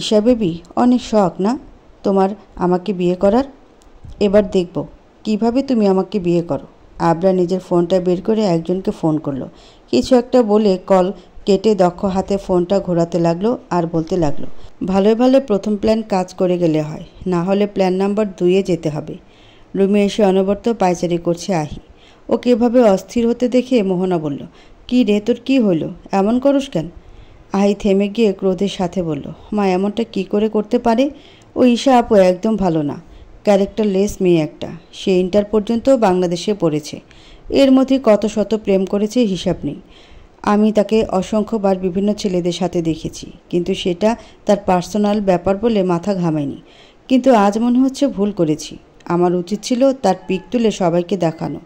ঈশা বেবি অনেক শখ না তোমার আমাকে বিয়ে করার এবার দেখব কিভাবে তুমি আমাকে বিয়ে করো আবরা নিজের ফোনটা বের করে একজনকে ফোন করলো কিছু একটা বলে কল কেটে দক্ষ হাতে ফোনটা ঘোরাতে লাগলো আর বলতে লাগলো ভালো ভালো প্রথম প্ল্যান কাজ করে গেলে হয় না হলে প্ল্যান নাম্বার দুইয়ে যেতে হবে রুমে এসে অনবরত পায়চারি করছে আহি ও কীভাবে অস্থির হতে দেখে মোহনা বলল কী রে তোর কী হলো এমন করস কেন আহি থেমে গিয়ে ক্রোধের সাথে বলল মা এমনটা কি করে করতে পারে ও ঈশা আপু একদম ভালো না ক্যারেক্টার লেস মেয়ে একটা সে ইন্টার পর্যন্ত বাংলাদেশে পড়েছে এর মধ্যে কত শত প্রেম করেছে হিসাব নেই আমি তাকে অসংখ্যবার বিভিন্ন ছেলেদের সাথে দেখেছি কিন্তু সেটা তার পার্সোনাল ব্যাপার বলে মাথা ঘামায়নি কিন্তু আজ মনে হচ্ছে ভুল করেছি আমার উচিত ছিল তার পিক তুলে সবাইকে দেখানো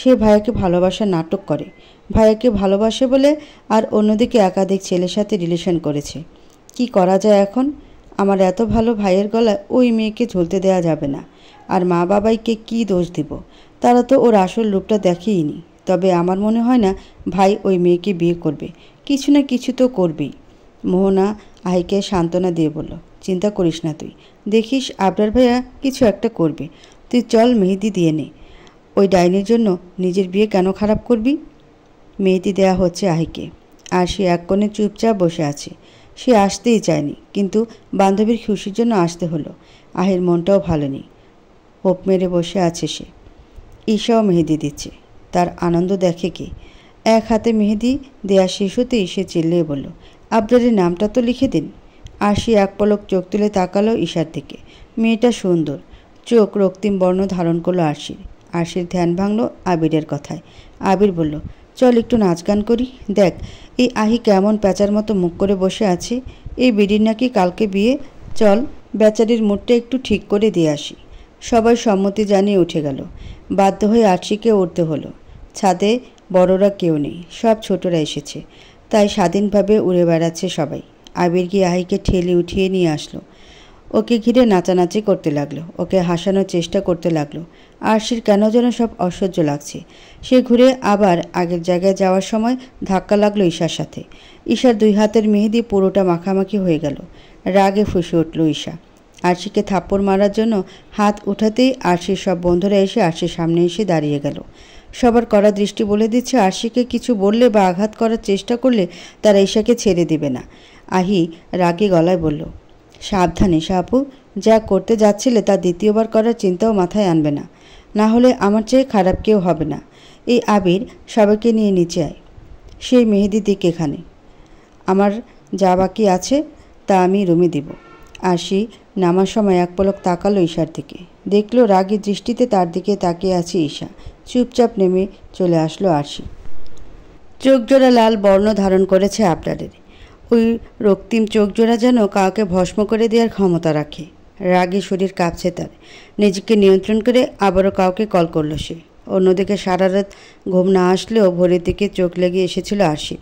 সে ভাইয়াকে ভালোবাসা নাটক করে ভাইয়াকে ভালোবাসে বলে আর অন্যদিকে একাধিক ছেলের সাথে রিলেশন করেছে কি করা যায় এখন আমার এত ভালো ভাইয়ের গলায় ওই মেয়েকে ঝুলতে দেয়া যাবে না আর মা বাবাইকে কি দোষ দিব তারা তো ওর আসল রূপটা দেখেইনি তবে আমার মনে হয় না ভাই ওই মেয়েকে বিয়ে করবে কিছু না কিছু তো করবেই মোহনা আহিকে সান্ত্বনা দিয়ে বলল চিন্তা করিস না তুই দেখিস আপনার ভাইয়া কিছু একটা করবে তুই চল মেহেদি দিয়ে নে ওই ডাইনের জন্য নিজের বিয়ে কেন খারাপ করবি মেহেদি দেয়া হচ্ছে আহিকে আর সে এক কোণে চুপচাপ বসে আছে সে আসতেই চায়নি কিন্তু বান্ধবীর খুশির জন্য আসতে হলো আহির মনটাও ভালো নেই হোপ মেরে বসে আছে সে ঈশাও মেহেদি দিচ্ছে তার আনন্দ দেখে কে এক হাতে মেহেদি দেয়া শিশুতেই সে চিল্লিয়ে বলল আবদারের নামটা তো লিখে দিন আর সে এক পলক চোখ তুলে তাকালো ঈশার দিকে মেয়েটা সুন্দর চোখ রক্তিম বর্ণ ধারণ করলো আশির আশির ধ্যান ভাঙল আবিরের কথায় আবির বলল চল একটু নাচ গান করি দেখ এই আহি কেমন প্যাচার মতো মুখ করে বসে আছে এই বিড়ির নাকি কালকে বিয়ে চল বেচারির মুডটা একটু ঠিক করে দিয়ে আসি সবাই সম্মতি জানিয়ে উঠে গেল বাধ্য হয়ে আটশিকে উঠতে হলো ছাদে বড়রা কেউ নেই সব ছোটরা এসেছে তাই স্বাধীনভাবে উড়ে বেড়াচ্ছে সবাই আবির গিয়ে আহিকে ঠেলে উঠিয়ে নিয়ে আসলো ওকে ঘিরে নাচানাচি করতে লাগলো ওকে হাসানোর চেষ্টা করতে লাগলো আরশির কেন যেন সব অসহ্য লাগছে সে ঘুরে আবার আগের জায়গায় যাওয়ার সময় ধাক্কা লাগলো ঈশার সাথে ঈশার দুই হাতের মেহেদি পুরোটা মাখামাখি হয়ে গেল রাগে ফুসে উঠল ঈশা আরশিকে থাপ্পড় মারার জন্য হাত উঠাতেই আরশির সব বন্ধুরা এসে আরশির সামনে এসে দাঁড়িয়ে গেল সবার কড়া দৃষ্টি বলে দিচ্ছে আরশিকে কিছু বললে বা আঘাত করার চেষ্টা করলে তারা ঈশাকে ছেড়ে দিবে না আহি রাগে গলায় বলল সাবধানে সাপু যা করতে যাচ্ছিলে তা দ্বিতীয়বার করার চিন্তাও মাথায় আনবে না না হলে আমার চেয়ে খারাপ কেউ হবে না এই আবির সবাইকে নিয়ে নিচে আয় সেই মেহেদি দিক এখানে আমার যা বাকি আছে তা আমি রুমে দেব আসি নামার সময় এক পলক তাকালো ঈশার দিকে দেখলো রাগের দৃষ্টিতে তার দিকে তাকিয়ে আছে ঈশা চুপচাপ নেমে চলে আসলো আরশি চোখজোড়া লাল বর্ণ ধারণ করেছে আপনাদের ওই রক্তিম চোখজোড়া যেন কাউকে ভস্ম করে দেওয়ার ক্ষমতা রাখে রাগে শরীর কাঁপছে তার নিজেকে নিয়ন্ত্রণ করে আবারও কাউকে কল করলো সে অন্যদিকে সারা রাত ঘুম না আসলেও ভোরের দিকে চোখ লেগে এসেছিল আশি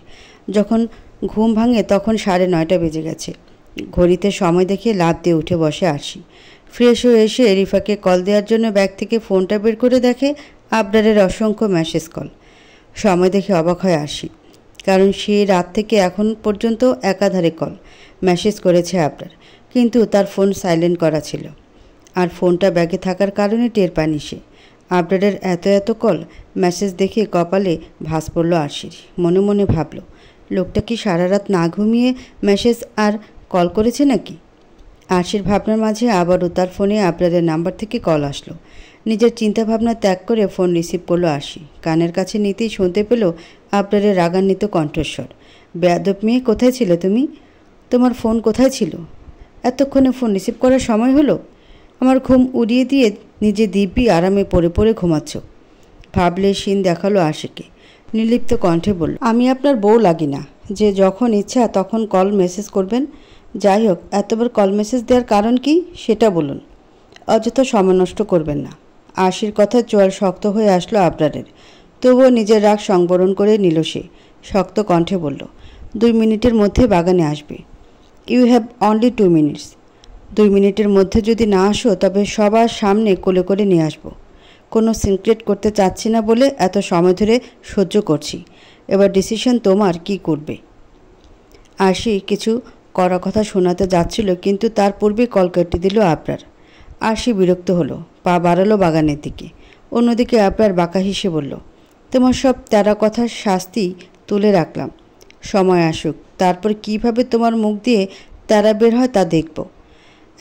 যখন ঘুম ভাঙে তখন সাড়ে নয়টা বেজে গেছে ঘড়িতে সময় দেখে লাভ দিয়ে উঠে বসে আসি ফ্রেশ হয়ে এসে রিফাকে কল দেওয়ার জন্য ব্যাগ থেকে ফোনটা বের করে দেখে আবরারের অসংখ্য মেসেজ কল সময় দেখে অবাক হয় আসি কারণ সে রাত থেকে এখন পর্যন্ত একাধারে কল মেসেজ করেছে আপনার কিন্তু তার ফোন সাইলেন্ট করা ছিল আর ফোনটা ব্যাগে থাকার কারণে টের পায়নি সে আপডেটের এত এত কল মেসেজ দেখে কপালে ভাস পড়ল আশির মনে মনে ভাবল লোকটা কি সারা রাত না ঘুমিয়ে মেসেজ আর কল করেছে নাকি আশির ভাবনার মাঝে আবারও তার ফোনে আপনাদের নাম্বার থেকে কল আসলো নিজের চিন্তাভাবনা ত্যাগ করে ফোন রিসিভ করলো আশি কানের কাছে নিতেই শুনতে পেল আপনাদের রাগান্বিত কণ্ঠস্বর বেয়াদব মেয়ে কোথায় ছিল তুমি তোমার ফোন কোথায় ছিল এতক্ষণে ফোন রিসিভ করার সময় হলো আমার ঘুম উড়িয়ে দিয়ে নিজে দিব্যি আরামে পড়ে পড়ে ঘুমাচ্ছ ভাবলে সিন দেখালো আশিকে নির্লিপ্ত কণ্ঠে বলল আমি আপনার বউ লাগি না যে যখন ইচ্ছা তখন কল মেসেজ করবেন যাই হোক এতবার কল মেসেজ দেওয়ার কারণ কি সেটা বলুন অযথা সময় নষ্ট করবেন না আশির কথা চোয়াল শক্ত হয়ে আসলো আপনারের তবুও নিজের রাগ সংবরণ করে নিল সে শক্ত কণ্ঠে বলল দুই মিনিটের মধ্যে বাগানে আসবে you have only two minutes দুই মিনিটের মধ্যে যদি না আসো তবে সবার সামনে কোলে করে নিয়ে আসবো কোনো সিনক্রেট করতে চাচ্ছি না বলে এত সময় ধরে সহ্য করছি এবার ডিসিশন তোমার কি করবে আশি কিছু করা কথা শোনাতে যাচ্ছিল কিন্তু তার পূর্বে কল কেটে দিল আপনার সে বিরক্ত হলো পা বাড়ালো বাগানের দিকে অন্যদিকে আপনার বাঁকা হিসে বলল তোমার সব তেরা কথার শাস্তি তুলে রাখলাম সময় আসুক তারপর কিভাবে তোমার মুখ দিয়ে তারা বের হয় তা দেখব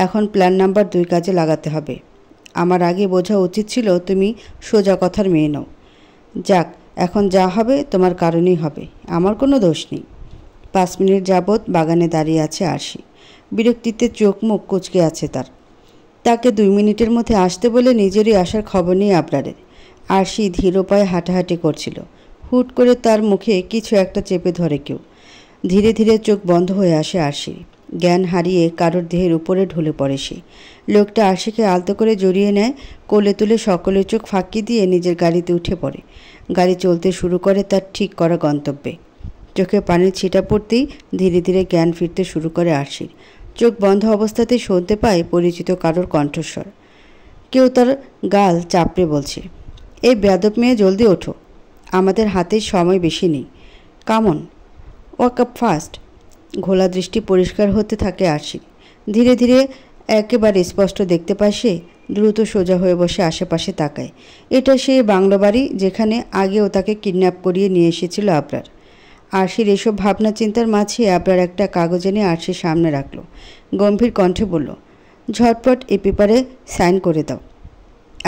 এখন প্ল্যান নাম্বার দুই কাজে লাগাতে হবে আমার আগে বোঝা উচিত ছিল তুমি সোজা কথার মেয়ে নাও যাক এখন যা হবে তোমার কারণেই হবে আমার কোনো দোষ নেই পাঁচ মিনিট যাবৎ বাগানে দাঁড়িয়ে আছে আরশি বিরক্তিতে চোখ মুখ কুচকে আছে তার তাকে দুই মিনিটের মধ্যে আসতে বলে নিজেরই আসার খবর নেই আপনারের আরশি ধীর পায়ে হাঁটাহাঁটি করছিল হুট করে তার মুখে কিছু একটা চেপে ধরে কেউ ধীরে ধীরে চোখ বন্ধ হয়ে আসে আরশি জ্ঞান হারিয়ে কারোর দেহের উপরে ঢলে পড়ে সে লোকটা আরশিকে আলতো করে জড়িয়ে নেয় কোলে তুলে সকলের চোখ ফাঁকি দিয়ে নিজের গাড়িতে উঠে পড়ে গাড়ি চলতে শুরু করে তার ঠিক করা গন্তব্যে চোখে পানির ছিটা পড়তেই ধীরে ধীরে জ্ঞান ফিরতে শুরু করে আরশির চোখ বন্ধ অবস্থাতে শুনতে পায় পরিচিত কারোর কণ্ঠস্বর কেউ তার গাল চাপড়ে বলছে এই বেদব মেয়ে জলদি ওঠো আমাদের হাতে সময় বেশি নেই কামন ওয়াক আপ ফাস্ট ঘোলা দৃষ্টি পরিষ্কার হতে থাকে আশিক ধীরে ধীরে একেবারে স্পষ্ট দেখতে পায় সে দ্রুত সোজা হয়ে বসে আশেপাশে তাকায় এটা সেই বাংলা বাড়ি যেখানে আগেও তাকে কিডন্যাপ করিয়ে নিয়ে এসেছিল আবরার আশির এসব ভাবনা চিন্তার মাঝে আবরার একটা কাগজ এনে আশির সামনে রাখল গম্ভীর কণ্ঠে বলল ঝটপট এ পেপারে সাইন করে দাও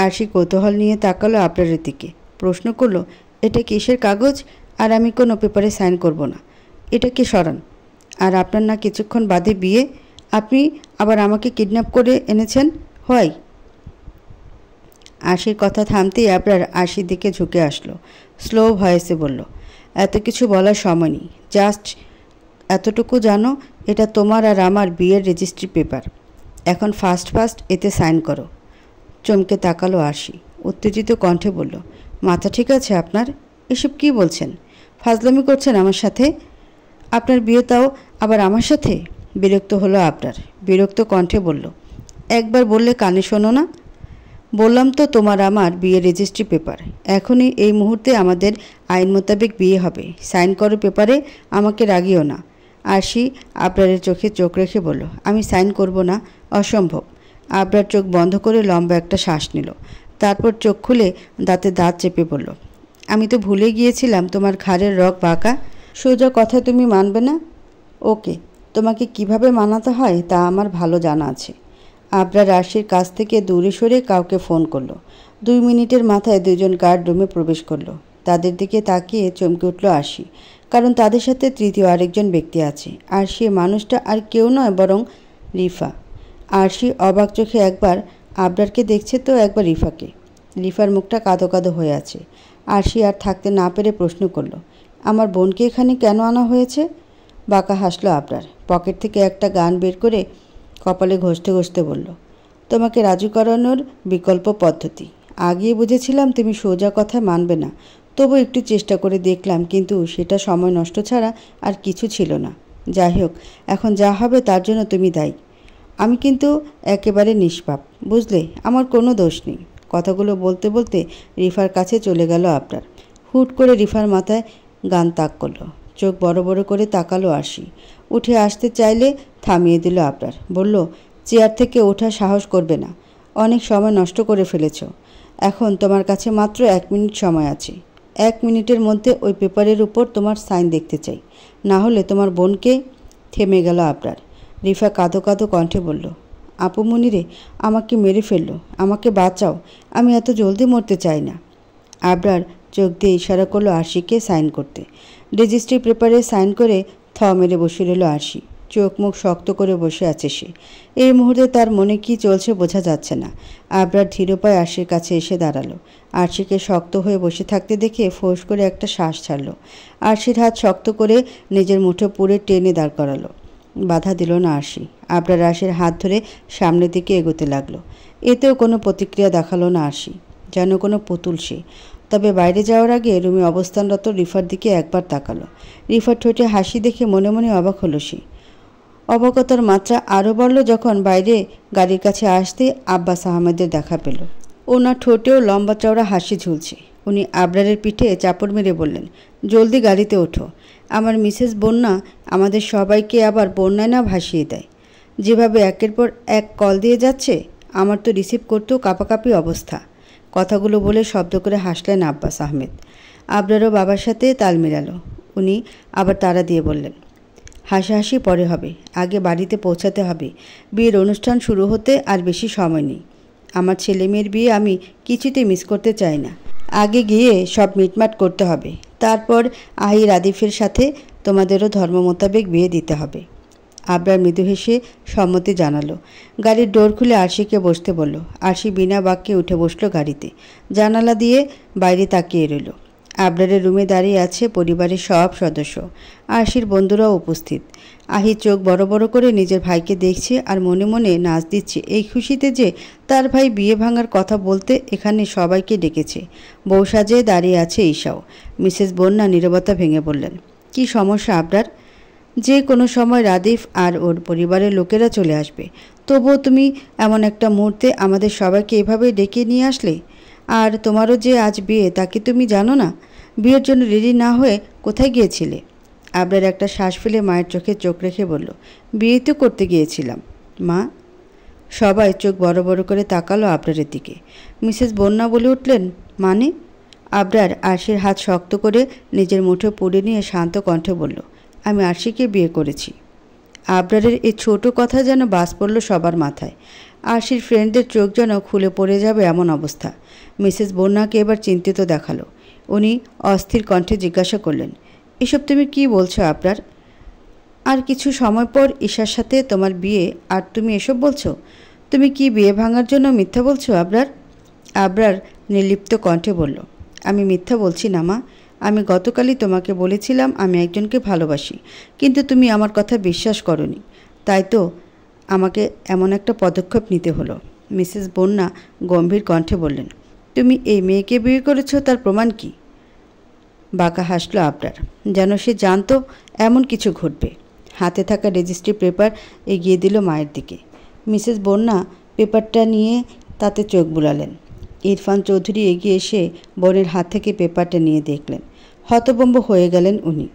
আশি কৌতূহল নিয়ে তাকালো আপনারের দিকে প্রশ্ন করলো এটা কিসের কাগজ আর আমি কোনো পেপারে সাইন করব না এটাকে সরান আর আপনার না কিছুক্ষণ বাদে বিয়ে আপনি আবার আমাকে কিডন্যাপ করে এনেছেন হয় আশির কথা থামতেই আপনার আশির দিকে ঝুঁকে আসলো স্লো ভয়েসে বলল এত কিছু বলার সময় নেই জাস্ট এতটুকু জানো এটা তোমার আর আমার বিয়ের রেজিস্ট্রি পেপার এখন ফার্স্ট ফার্স্ট এতে সাইন করো চমকে তাকালো আশি উত্তেজিত কণ্ঠে বলল মাথা ঠিক আছে আপনার এসব কি বলছেন ফাজলামি করছেন আমার সাথে আপনার বিয়ে তাও আবার আমার সাথে বিরক্ত হলো আপনার বিরক্ত কণ্ঠে বলল একবার বললে কানে শোনো না বললাম তো তোমার আমার বিয়ে রেজিস্ট্রি পেপার এখনই এই মুহূর্তে আমাদের আইন মোতাবেক বিয়ে হবে সাইন করো পেপারে আমাকে রাগিও না আরশি আপনারের চোখে চোখ রেখে বলল আমি সাইন করব না অসম্ভব আপনার চোখ বন্ধ করে লম্বা একটা শ্বাস নিল তারপর চোখ খুলে দাঁতে দাঁত চেপে বলল আমি তো ভুলে গিয়েছিলাম তোমার ঘাড়ের রক বাঁকা সোজা কথা তুমি মানবে না ওকে তোমাকে কিভাবে মানাতে হয় তা আমার ভালো জানা আছে আবরা রাশির কাছ থেকে দূরে সরে কাউকে ফোন করলো দুই মিনিটের মাথায় দুজন গার্ড রুমে প্রবেশ করলো তাদের দিকে তাকিয়ে চমকে উঠল আশি কারণ তাদের সাথে তৃতীয় আরেকজন ব্যক্তি আছে আর সে মানুষটা আর কেউ নয় বরং রিফা সে অবাক চোখে একবার আবরারকে দেখছে তো একবার রিফাকে রিফার মুখটা কাদো কাদো হয়ে আছে আর সে আর থাকতে না পেরে প্রশ্ন করলো আমার বোনকে এখানে কেন আনা হয়েছে বাঁকা হাসলো আপনার পকেট থেকে একটা গান বের করে কপালে ঘষতে ঘষতে বলল তোমাকে রাজু করানোর বিকল্প পদ্ধতি আগিয়ে বুঝেছিলাম তুমি সোজা কথা মানবে না তবু একটু চেষ্টা করে দেখলাম কিন্তু সেটা সময় নষ্ট ছাড়া আর কিছু ছিল না যাই হোক এখন যা হবে তার জন্য তুমি দায়ী আমি কিন্তু একেবারে নিষ্পাপ বুঝলে আমার কোনো দোষ নেই কথাগুলো বলতে বলতে রিফার কাছে চলে গেল আপনার হুট করে রিফার মাথায় গান তাক করলো চোখ বড় বড় করে তাকালো আসি উঠে আসতে চাইলে থামিয়ে দিল আপনার বলল চেয়ার থেকে ওঠা সাহস করবে না অনেক সময় নষ্ট করে ফেলেছ এখন তোমার কাছে মাত্র এক মিনিট সময় আছে এক মিনিটের মধ্যে ওই পেপারের উপর তোমার সাইন দেখতে চাই না হলে তোমার বোনকে থেমে গেল আপনার রিফা কাঁদো কাঁদো কণ্ঠে বলল আপু মনিরে আমাকে মেরে ফেললো আমাকে বাঁচাও আমি এত জলদি মরতে চাই না আবরার চোখ দিয়ে ইশারা করলো আরশিকে সাইন করতে রেজিস্ট্রি পেপারে সাইন করে থ মেরে বসে রইল আরশি চোখ মুখ শক্ত করে বসে আছে সে এই মুহূর্তে তার মনে কি চলছে বোঝা যাচ্ছে না আবরার ধীরোপায় আরশির কাছে এসে দাঁড়ালো আরশিকে শক্ত হয়ে বসে থাকতে দেখে ফোঁস করে একটা শ্বাস ছাড়লো আরশির হাত শক্ত করে নিজের মুঠো পুড়ে টেনে দাঁড় করালো বাধা দিল না আরশি আবরার আরশির হাত ধরে সামনের দিকে এগোতে লাগলো এতেও কোনো প্রতিক্রিয়া দেখালো না আরশি যেন কোনো পুতুল সে তবে বাইরে যাওয়ার আগে রুমি অবস্থানরত রিফার দিকে একবার তাকালো রিফার ঠোঁটে হাসি দেখে মনে মনে অবাক হলো সে অবগতর মাত্রা আরও বাড়ল যখন বাইরে গাড়ির কাছে আসতে আব্বাস আহমেদের দেখা পেল ওনার ঠোঁটেও লম্বা চওড়া হাসি ঝুলছে উনি আবরারের পিঠে চাপড় মেরে বললেন জলদি গাড়িতে ওঠো আমার মিসেস বন্যা আমাদের সবাইকে আবার বন্যায় না ভাসিয়ে দেয় যেভাবে একের পর এক কল দিয়ে যাচ্ছে আমার তো রিসিভ করতেও কাপাকাপি অবস্থা কথাগুলো বলে শব্দ করে হাসলেন আব্বাস আহমেদ আবরারও বাবার সাথে তাল মেলালো উনি আবার তারা দিয়ে বললেন হাসাহাসি পরে হবে আগে বাড়িতে পৌঁছাতে হবে বিয়ের অনুষ্ঠান শুরু হতে আর বেশি সময় নেই আমার ছেলে মেয়ের বিয়ে আমি কিছুতে মিস করতে চাই না আগে গিয়ে সব মিটমাট করতে হবে তারপর আহির আদিফের সাথে তোমাদেরও ধর্ম মোতাবেক বিয়ে দিতে হবে আবরার মৃদু হেসে সম্মতি জানালো গাড়ির ডোর খুলে আশিকে বসতে বলল আশি বিনা বাক্যে উঠে বসলো গাড়িতে জানালা দিয়ে বাইরে তাকিয়ে রইল আবরারের রুমে দাঁড়িয়ে আছে পরিবারের সব সদস্য আরশির বন্ধুরাও উপস্থিত আহি চোখ বড় বড় করে নিজের ভাইকে দেখছে আর মনে মনে নাচ দিচ্ছে এই খুশিতে যে তার ভাই বিয়ে ভাঙার কথা বলতে এখানে সবাইকে ডেকেছে বউ সাজে দাঁড়িয়ে আছে ঈশাও মিসেস বন্যা নিরবতা ভেঙে বললেন কি সমস্যা আবরার যে কোনো সময় রাদিফ আর ওর পরিবারের লোকেরা চলে আসবে তবুও তুমি এমন একটা মুহূর্তে আমাদের সবাইকে এভাবে ডেকে নিয়ে আসলে আর তোমারও যে আজ বিয়ে তাকে তুমি জানো না বিয়ের জন্য রেডি না হয়ে কোথায় গিয়েছিলে আবরার একটা শ্বাস ফেলে মায়ের চোখে চোখ রেখে বলল বিয়ে তো করতে গিয়েছিলাম মা সবাই চোখ বড় বড় করে তাকালো আবরারের দিকে মিসেস বন্যা বলে উঠলেন মানে আবরার আশির হাত শক্ত করে নিজের মুঠো পুড়ে নিয়ে শান্ত কণ্ঠে বলল আমি আশিকে বিয়ে করেছি আবরারের এই ছোট কথা যেন বাস পড়ল সবার মাথায় আশির ফ্রেন্ডদের চোখ যেন খুলে পড়ে যাবে এমন অবস্থা মিসেস বন্যাকে এবার চিন্তিত দেখালো উনি অস্থির কণ্ঠে জিজ্ঞাসা করলেন এসব তুমি কি বলছো আপনার আর কিছু সময় পর ঈশার সাথে তোমার বিয়ে আর তুমি এসব বলছো তুমি কি বিয়ে ভাঙার জন্য মিথ্যা বলছো আবরার আবরার নির্লিপ্ত কণ্ঠে বলল আমি মিথ্যা বলছি না মা আমি গতকালই তোমাকে বলেছিলাম আমি একজনকে ভালোবাসি কিন্তু তুমি আমার কথা বিশ্বাস করনি তাই তো আমাকে এমন একটা পদক্ষেপ নিতে হলো মিসেস বন্যা গম্ভীর কণ্ঠে বললেন তুমি এই মেয়েকে বিয়ে করেছো তার প্রমাণ কি বাঁকা হাসলো আপনার যেন সে জানতো এমন কিছু ঘটবে হাতে থাকা রেজিস্ট্রি পেপার এগিয়ে দিল মায়ের দিকে মিসেস বন্যা পেপারটা নিয়ে তাতে চোখ বুলালেন ইরফান চৌধুরী এগিয়ে এসে বোনের হাত থেকে পেপারটা নিয়ে দেখলেন হতবম্ব হয়ে গেলেন উনি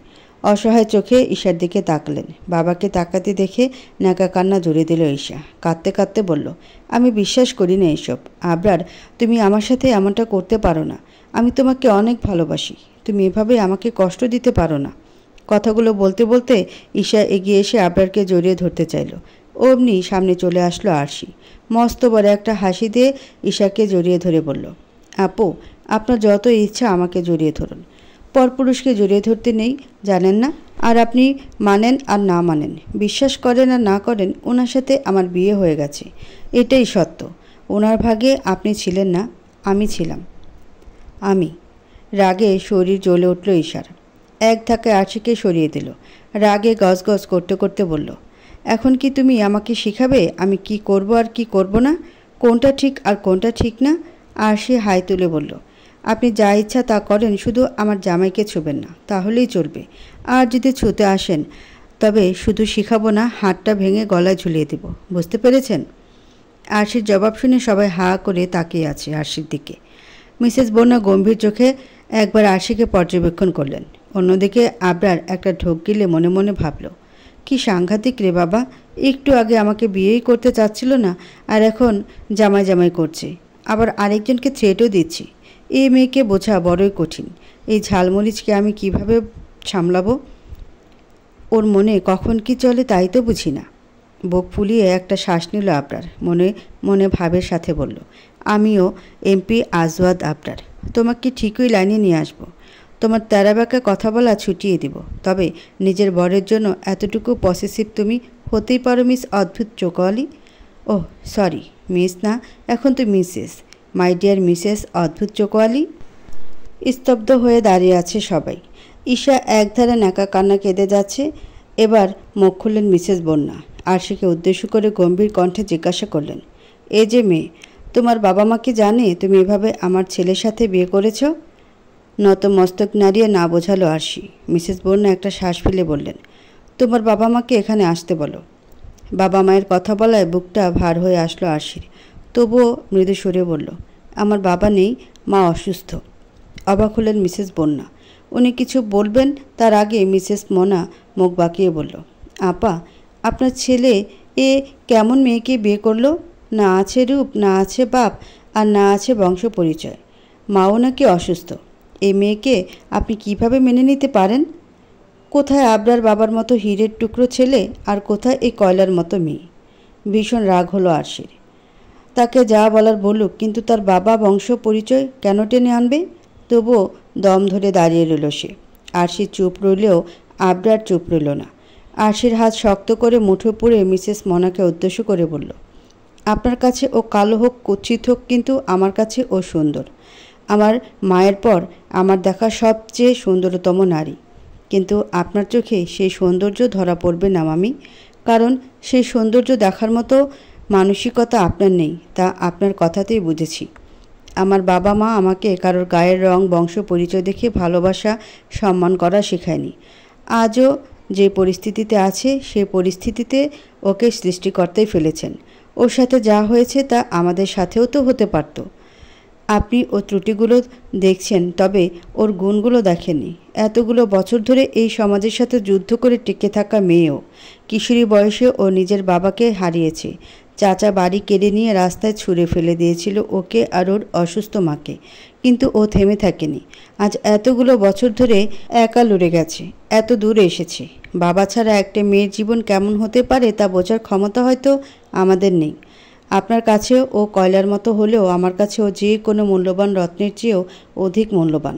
অসহায় চোখে ঈশার দিকে তাকলেন বাবাকে তাকাতে দেখে নাকা কান্না জুড়ে দিল ঈশা কাঁদতে কাঁদতে বলল আমি বিশ্বাস করি না এসব আবরার তুমি আমার সাথে এমনটা করতে পারো না আমি তোমাকে অনেক ভালোবাসি তুমি এভাবে আমাকে কষ্ট দিতে পারো না কথাগুলো বলতে বলতে ঈশা এগিয়ে এসে আবরারকে জড়িয়ে ধরতে চাইল অমনি সামনে চলে আসলো আরশি মস্ত বড় একটা হাসি দিয়ে ঈশাকে জড়িয়ে ধরে বলল আপু আপনার যত ইচ্ছা আমাকে জড়িয়ে ধরুন পরপুরুষকে জড়িয়ে ধরতে নেই জানেন না আর আপনি মানেন আর না মানেন বিশ্বাস করেন আর না করেন ওনার সাথে আমার বিয়ে হয়ে গেছে এটাই সত্য ওনার ভাগে আপনি ছিলেন না আমি ছিলাম আমি রাগে শরীর জ্বলে উঠল ঈশার এক ধাক্কায় আশিকে সরিয়ে দিল রাগে গজ গজ করতে করতে বলল এখন কি তুমি আমাকে শেখাবে আমি কি করব আর কি করব না কোনটা ঠিক আর কোনটা ঠিক না আর সে হাই তুলে বলল আপনি যা ইচ্ছা তা করেন শুধু আমার জামাইকে ছুবেন না তাহলেই চলবে আর যদি ছুতে আসেন তবে শুধু শিখাবো না হাতটা ভেঙে গলায় ঝুলিয়ে দেব বুঝতে পেরেছেন আরশির জবাব শুনে সবাই হা করে তাকিয়ে আছে আরশির দিকে মিসেস বন্যা গম্ভীর চোখে একবার আরশিকে পর্যবেক্ষণ করলেন অন্যদিকে আবরার একটা ঢোক গিলে মনে মনে ভাবল কি সাংঘাতিক রে বাবা একটু আগে আমাকে বিয়েই করতে চাচ্ছিল না আর এখন জামাই জামাই করছে আবার আরেকজনকে থ্রেটও দিচ্ছি এই মেয়েকে বোঝা বড়ই কঠিন এই ঝালমরিচকে আমি কিভাবে সামলাবো ওর মনে কখন কি চলে তাই তো বুঝি না বোক ফুলিয়ে একটা শ্বাস নিল আপনার মনে মনে ভাবের সাথে বলল আমিও এমপি আজওয়াদ আপনার তোমাকে ঠিকই লাইনে নিয়ে আসবো তোমার তেরাবাকে কথা বলা ছুটিয়ে দিব তবে নিজের বরের জন্য এতটুকু পসেসিভ তুমি হতেই পারো মিস অদ্ভুত চোকলি ও সরি মিস না এখন তো মিসেস মাই ডিয়ার মিসেস অদ্ভুত চোকোয়ালি স্তব্ধ হয়ে দাঁড়িয়ে আছে সবাই ঈশা একধারে নাকা কান্না কেঁদে যাচ্ছে এবার মুখ খুললেন মিসেস বন্যা আর সেকে উদ্দেশ্য করে গম্ভীর কণ্ঠে জিজ্ঞাসা করলেন এ যে মেয়ে তোমার বাবা মা কি জানে তুমি এভাবে আমার ছেলের সাথে বিয়ে করেছো নত মস্তক নাড়িয়ে না বোঝালো আরশি মিসেস বন্যা একটা শ্বাস ফেলে বললেন তোমার বাবা মাকে এখানে আসতে বলো বাবা মায়ের কথা বলায় বুকটা ভার হয়ে আসলো আরশির তবুও মৃদু সরে বলল আমার বাবা নেই মা অসুস্থ অবাক হলেন মিসেস বন্যা উনি কিছু বলবেন তার আগে মিসেস মনা মুখ বাঁকিয়ে বলল আপা আপনার ছেলে এ কেমন মেয়েকে বিয়ে করলো না আছে রূপ না আছে বাপ আর না আছে বংশ পরিচয় মাও নাকি অসুস্থ এই মেয়েকে আপনি কিভাবে মেনে নিতে পারেন কোথায় আবরার বাবার মতো হীরের টুকরো ছেলে আর কোথায় এই কয়লার মতো মেয়ে ভীষণ রাগ হলো আরশির তাকে যা বলার বলুক কিন্তু তার বাবা বংশ পরিচয় কেন টেনে আনবে তবুও দম ধরে দাঁড়িয়ে রইল সে আরশি চুপ রইলেও আবরার চুপ রইল না আরশির হাত শক্ত করে মুঠো পুড়ে মিসেস মনাকে উদ্দেশ্য করে বলল আপনার কাছে ও কালো হোক কুচ্ছিত হোক কিন্তু আমার কাছে ও সুন্দর আমার মায়ের পর আমার দেখা সবচেয়ে সুন্দরতম নারী কিন্তু আপনার চোখে সেই সৌন্দর্য ধরা পড়বে না আমি কারণ সেই সৌন্দর্য দেখার মতো মানসিকতা আপনার নেই তা আপনার কথাতেই বুঝেছি আমার বাবা মা আমাকে কারোর গায়ের রং বংশ পরিচয় দেখে ভালোবাসা সম্মান করা শেখায়নি আজও যে পরিস্থিতিতে আছে সে পরিস্থিতিতে ওকে সৃষ্টিকর্তাই ফেলেছেন ওর সাথে যা হয়েছে তা আমাদের সাথেও তো হতে পারতো আপনি ও ত্রুটিগুলো দেখছেন তবে ওর গুণগুলো দেখেনি এতগুলো বছর ধরে এই সমাজের সাথে যুদ্ধ করে টিকে থাকা মেয়েও কিশোরী বয়সে ও নিজের বাবাকে হারিয়েছে চাচা বাড়ি কেড়ে নিয়ে রাস্তায় ছুঁড়ে ফেলে দিয়েছিল ওকে আর ওর অসুস্থ মাকে কিন্তু ও থেমে থাকেনি আজ এতগুলো বছর ধরে একা লড়ে গেছে এত দূরে এসেছে বাবা ছাড়া একটা মেয়ের জীবন কেমন হতে পারে তা বোঝার ক্ষমতা হয়তো আমাদের নেই আপনার কাছে ও কয়লার মতো হলেও আমার কাছে ও যে কোনো মূল্যবান রত্নের চেয়েও অধিক মূল্যবান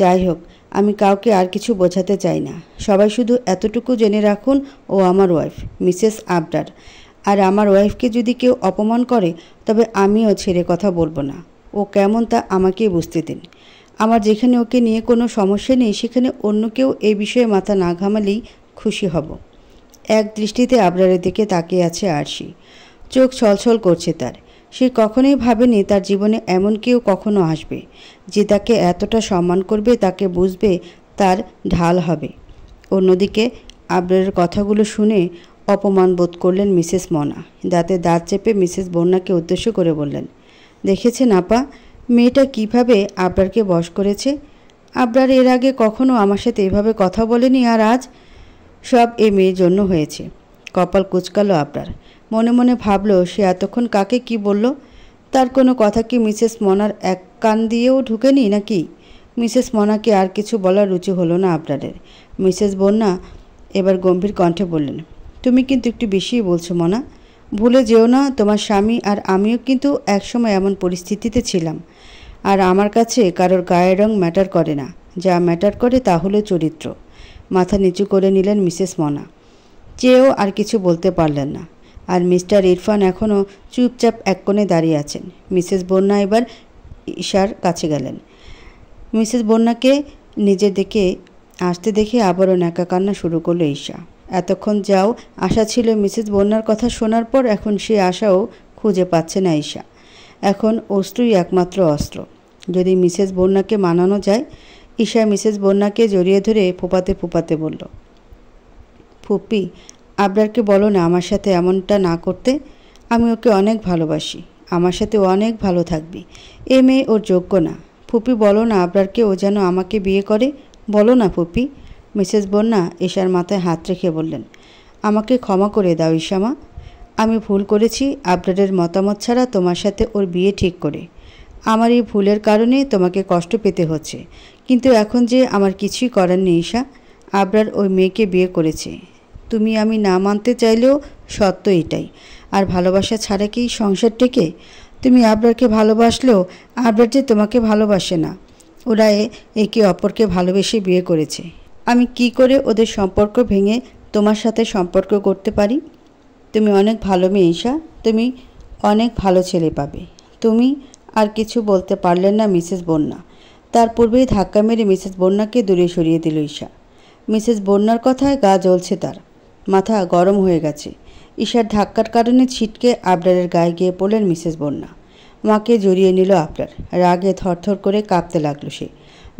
যাই হোক আমি কাউকে আর কিছু বোঝাতে চাই না সবাই শুধু এতটুকু জেনে রাখুন ও আমার ওয়াইফ মিসেস আবডার আর আমার ওয়াইফকে যদি কেউ অপমান করে তবে আমিও ছেড়ে কথা বলবো না ও কেমন তা আমাকেই বুঝতে দিন আমার যেখানে ওকে নিয়ে কোনো সমস্যা নেই সেখানে অন্য কেউ এ বিষয়ে মাথা না ঘামালেই খুশি হব এক দৃষ্টিতে আবরারের দিকে তাকিয়ে আছে আরশি চোখ ছলছল করছে তার সে কখনোই ভাবেনি তার জীবনে এমন কেউ কখনো আসবে যে তাকে এতটা সম্মান করবে তাকে বুঝবে তার ঢাল হবে অন্যদিকে আবরের কথাগুলো শুনে অপমান বোধ করলেন মিসেস মনা দাঁতে দাঁত চেপে মিসেস বন্যাকে উদ্দেশ্য করে বললেন দেখেছেন আপা মেয়েটা কিভাবে আবরারকে বশ করেছে আবরার এর আগে কখনো আমার সাথে এভাবে কথা বলেনি আর আজ সব এ মেয়ের জন্য হয়েছে কপাল কুচকালো আপনার মনে মনে ভাবল সে এতক্ষণ কাকে কি বলল তার কোনো কথা কি মিসেস মনার এক কান দিয়েও ঢুকেনি নাকি মিসেস মনাকে আর কিছু বলার রুচি হলো না আপনাদের মিসেস বন্যা এবার গম্ভীর কণ্ঠে বললেন তুমি কিন্তু একটু বেশিই বলছো মনা ভুলে যেও না তোমার স্বামী আর আমিও কিন্তু একসময় এমন পরিস্থিতিতে ছিলাম আর আমার কাছে কারোর গায়ের রং ম্যাটার করে না যা ম্যাটার করে তা হলো চরিত্র মাথা নিচু করে নিলেন মিসেস মনা চেয়েও আর কিছু বলতে পারলেন না আর মিস্টার ইরফান এখনও চুপচাপ এক কোণে দাঁড়িয়ে আছেন মিসেস বন্যা এবার ঈশার কাছে গেলেন মিসেস বন্যাকে নিজের দেখে আসতে দেখে আবারও ন্যাকা কান্না শুরু করলো ঈশা এতক্ষণ যাও আশা ছিল মিসেস বন্যার কথা শোনার পর এখন সে আশাও খুঁজে পাচ্ছে না ঈশা এখন অস্ত্রই একমাত্র অস্ত্র যদি মিসেস বন্যাকে মানানো যায় ঈশা মিসেস বন্যাকে জড়িয়ে ধরে ফোপাতে ফোপাতে বলল ফুপি আবরারকে বলো না আমার সাথে এমনটা না করতে আমি ওকে অনেক ভালোবাসি আমার সাথে অনেক ভালো থাকবি এ মেয়ে ওর যোগ্য না ফুপি বলো না আবরারকে ও যেন আমাকে বিয়ে করে বলো না ফুপি মিসেস বন্যা এশার মাথায় হাত রেখে বললেন আমাকে ক্ষমা করে দাও ঈশামা আমি ভুল করেছি আবরারের মতামত ছাড়া তোমার সাথে ওর বিয়ে ঠিক করে আমার এই ভুলের কারণে তোমাকে কষ্ট পেতে হচ্ছে কিন্তু এখন যে আমার কিছুই করার নেই ঈশা আবরার ওই মেয়েকে বিয়ে করেছে তুমি আমি না মানতে চাইলেও সত্য এটাই আর ভালোবাসা ছাড়া কি সংসার টেকে তুমি আবরারকে ভালোবাসলেও আবরার যে তোমাকে ভালোবাসে না ওরা একে অপরকে ভালোবেসে বিয়ে করেছে আমি কি করে ওদের সম্পর্ক ভেঙে তোমার সাথে সম্পর্ক করতে পারি তুমি অনেক ভালো মেয়ে ঈশা তুমি অনেক ভালো ছেলে পাবে তুমি আর কিছু বলতে পারলেন না মিসেস বন্যা তার পূর্বেই ধাক্কা মেরে মিসেস বন্যাকে দূরে সরিয়ে দিল ঈশা মিসেস বন্যার কথায় গা জ্বলছে তার মাথা গরম হয়ে গেছে ঈশার ধাক্কার কারণে ছিটকে আবরারের গায়ে গিয়ে পড়লেন মিসেস বন্যা মাকে জড়িয়ে নিল আবরার রাগে থরথর করে কাঁপতে লাগলো সে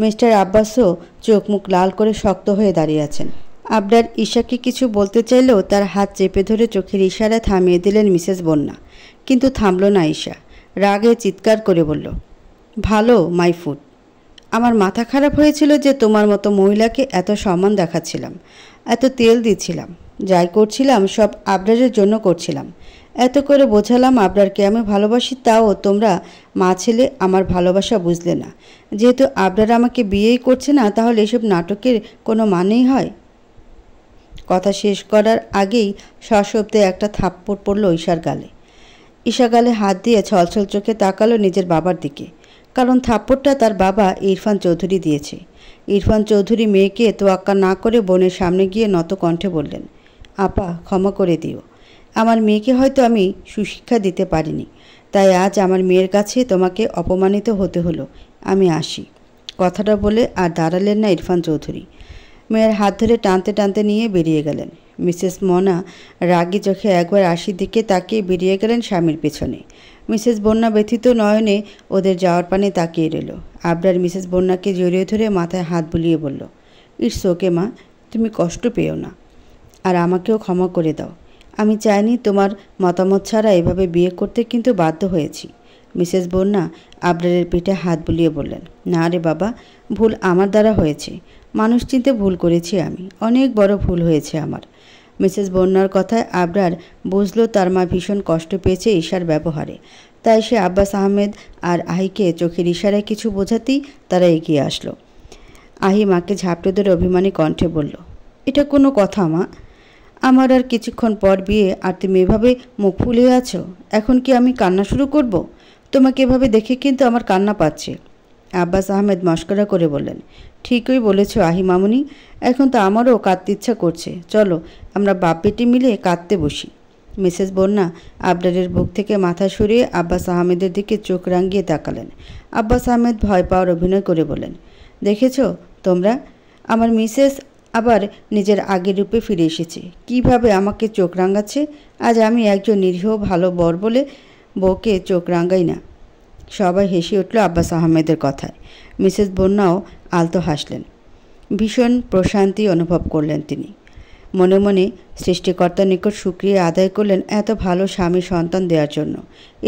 মিস্টার আব্বাসও চোখ মুখ লাল করে শক্ত হয়ে দাঁড়িয়ে আছেন আবরার ঈশাকে কিছু বলতে চাইলেও তার হাত চেপে ধরে চোখের ইশারা থামিয়ে দিলেন মিসেস বন্যা কিন্তু থামল না ঈশা রাগে চিৎকার করে বলল ভালো মাই ফুড আমার মাথা খারাপ হয়েছিল যে তোমার মতো মহিলাকে এত সম্মান দেখাচ্ছিলাম এত তেল দিচ্ছিলাম যাই করছিলাম সব আবরারের জন্য করছিলাম এত করে বোঝালাম আবরারকে আমি ভালোবাসি তাও তোমরা মা ছেলে আমার ভালোবাসা বুঝলে না যেহেতু আবরার আমাকে বিয়েই করছে না তাহলে এসব নাটকের কোনো মানেই হয় কথা শেষ করার আগেই সশব্দে একটা থাপ্পড় পড়লো ঈশার গালে ঈশা গালে হাত দিয়ে ছলছল চোখে তাকালো নিজের বাবার দিকে কারণ থাপ্পড়টা তার বাবা ইরফান চৌধুরী দিয়েছে ইরফান চৌধুরী মেয়েকে তোয়াক্কা না করে বোনের সামনে গিয়ে নত কণ্ঠে বললেন আপা ক্ষমা করে দিও আমার মেয়েকে হয়তো আমি সুশিক্ষা দিতে পারিনি তাই আজ আমার মেয়ের কাছে তোমাকে অপমানিত হতে হলো আমি আসি কথাটা বলে আর দাঁড়ালেন না ইরফান চৌধুরী মেয়ের হাত ধরে টানতে টানতে নিয়ে বেরিয়ে গেলেন মিসেস মনা রাগি চোখে একবার আশির দিকে তাকিয়ে বেরিয়ে গেলেন স্বামীর পেছনে মিসেস বন্যা ব্যথিত নয়নে ওদের যাওয়ার পানে তাকিয়ে রইল আবরার মিসেস বন্যাকে জড়িয়ে ধরে মাথায় হাত বুলিয়ে বলল ইটস ওকে মা তুমি কষ্ট পেও না আর আমাকেও ক্ষমা করে দাও আমি চাইনি তোমার মতামত ছাড়া এভাবে বিয়ে করতে কিন্তু বাধ্য হয়েছি মিসেস বন্যা আবরারের পিঠে হাত বুলিয়ে বললেন না রে বাবা ভুল আমার দ্বারা হয়েছে মানুষ চিনতে ভুল করেছি আমি অনেক বড় ভুল হয়েছে আমার মিসেস বন্যার কথায় আবরার বুঝলো তার মা ভীষণ কষ্ট পেয়েছে ঈশার ব্যবহারে তাই সে আব্বাস আহমেদ আর আহিকে চোখের ইশারায় কিছু বোঝাতেই তারা এগিয়ে আসলো আহি মাকে ঝাপটে ধরে অভিমানী কণ্ঠে বলল এটা কোনো কথা মা আমার আর কিছুক্ষণ পর বিয়ে আর তুমি এভাবে মুখ ফুলে আছো এখন কি আমি কান্না শুরু করব তোমাকে এভাবে দেখে কিন্তু আমার কান্না পাচ্ছে আব্বাস আহমেদ মস্করা করে বললেন ঠিকই বলেছ আহি মামুনি এখন তো আমারও কাঁদতে ইচ্ছা করছে চলো আমরা বাপ মিলে কাঁদতে বসি মিসেস বন্যা আবডারের বুক থেকে মাথা সরিয়ে আব্বাস আহমেদের দিকে চোখ রাঙিয়ে তাকালেন আব্বাস আহমেদ ভয় পাওয়ার অভিনয় করে বলেন দেখেছ তোমরা আমার মিসেস আবার নিজের আগের রূপে ফিরে এসেছে কিভাবে আমাকে চোখ রাঙাচ্ছে আজ আমি একজন নিরীহ ভালো বর বলে বউকে চোখ রাঙাই না সবাই হেসে উঠল আব্বাস আহমেদের কথায় মিসেস বন্যাও আলতো হাসলেন ভীষণ প্রশান্তি অনুভব করলেন তিনি মনে মনে সৃষ্টিকর্তার নিকট সুক্রিয়া আদায় করলেন এত ভালো স্বামী সন্তান দেওয়ার জন্য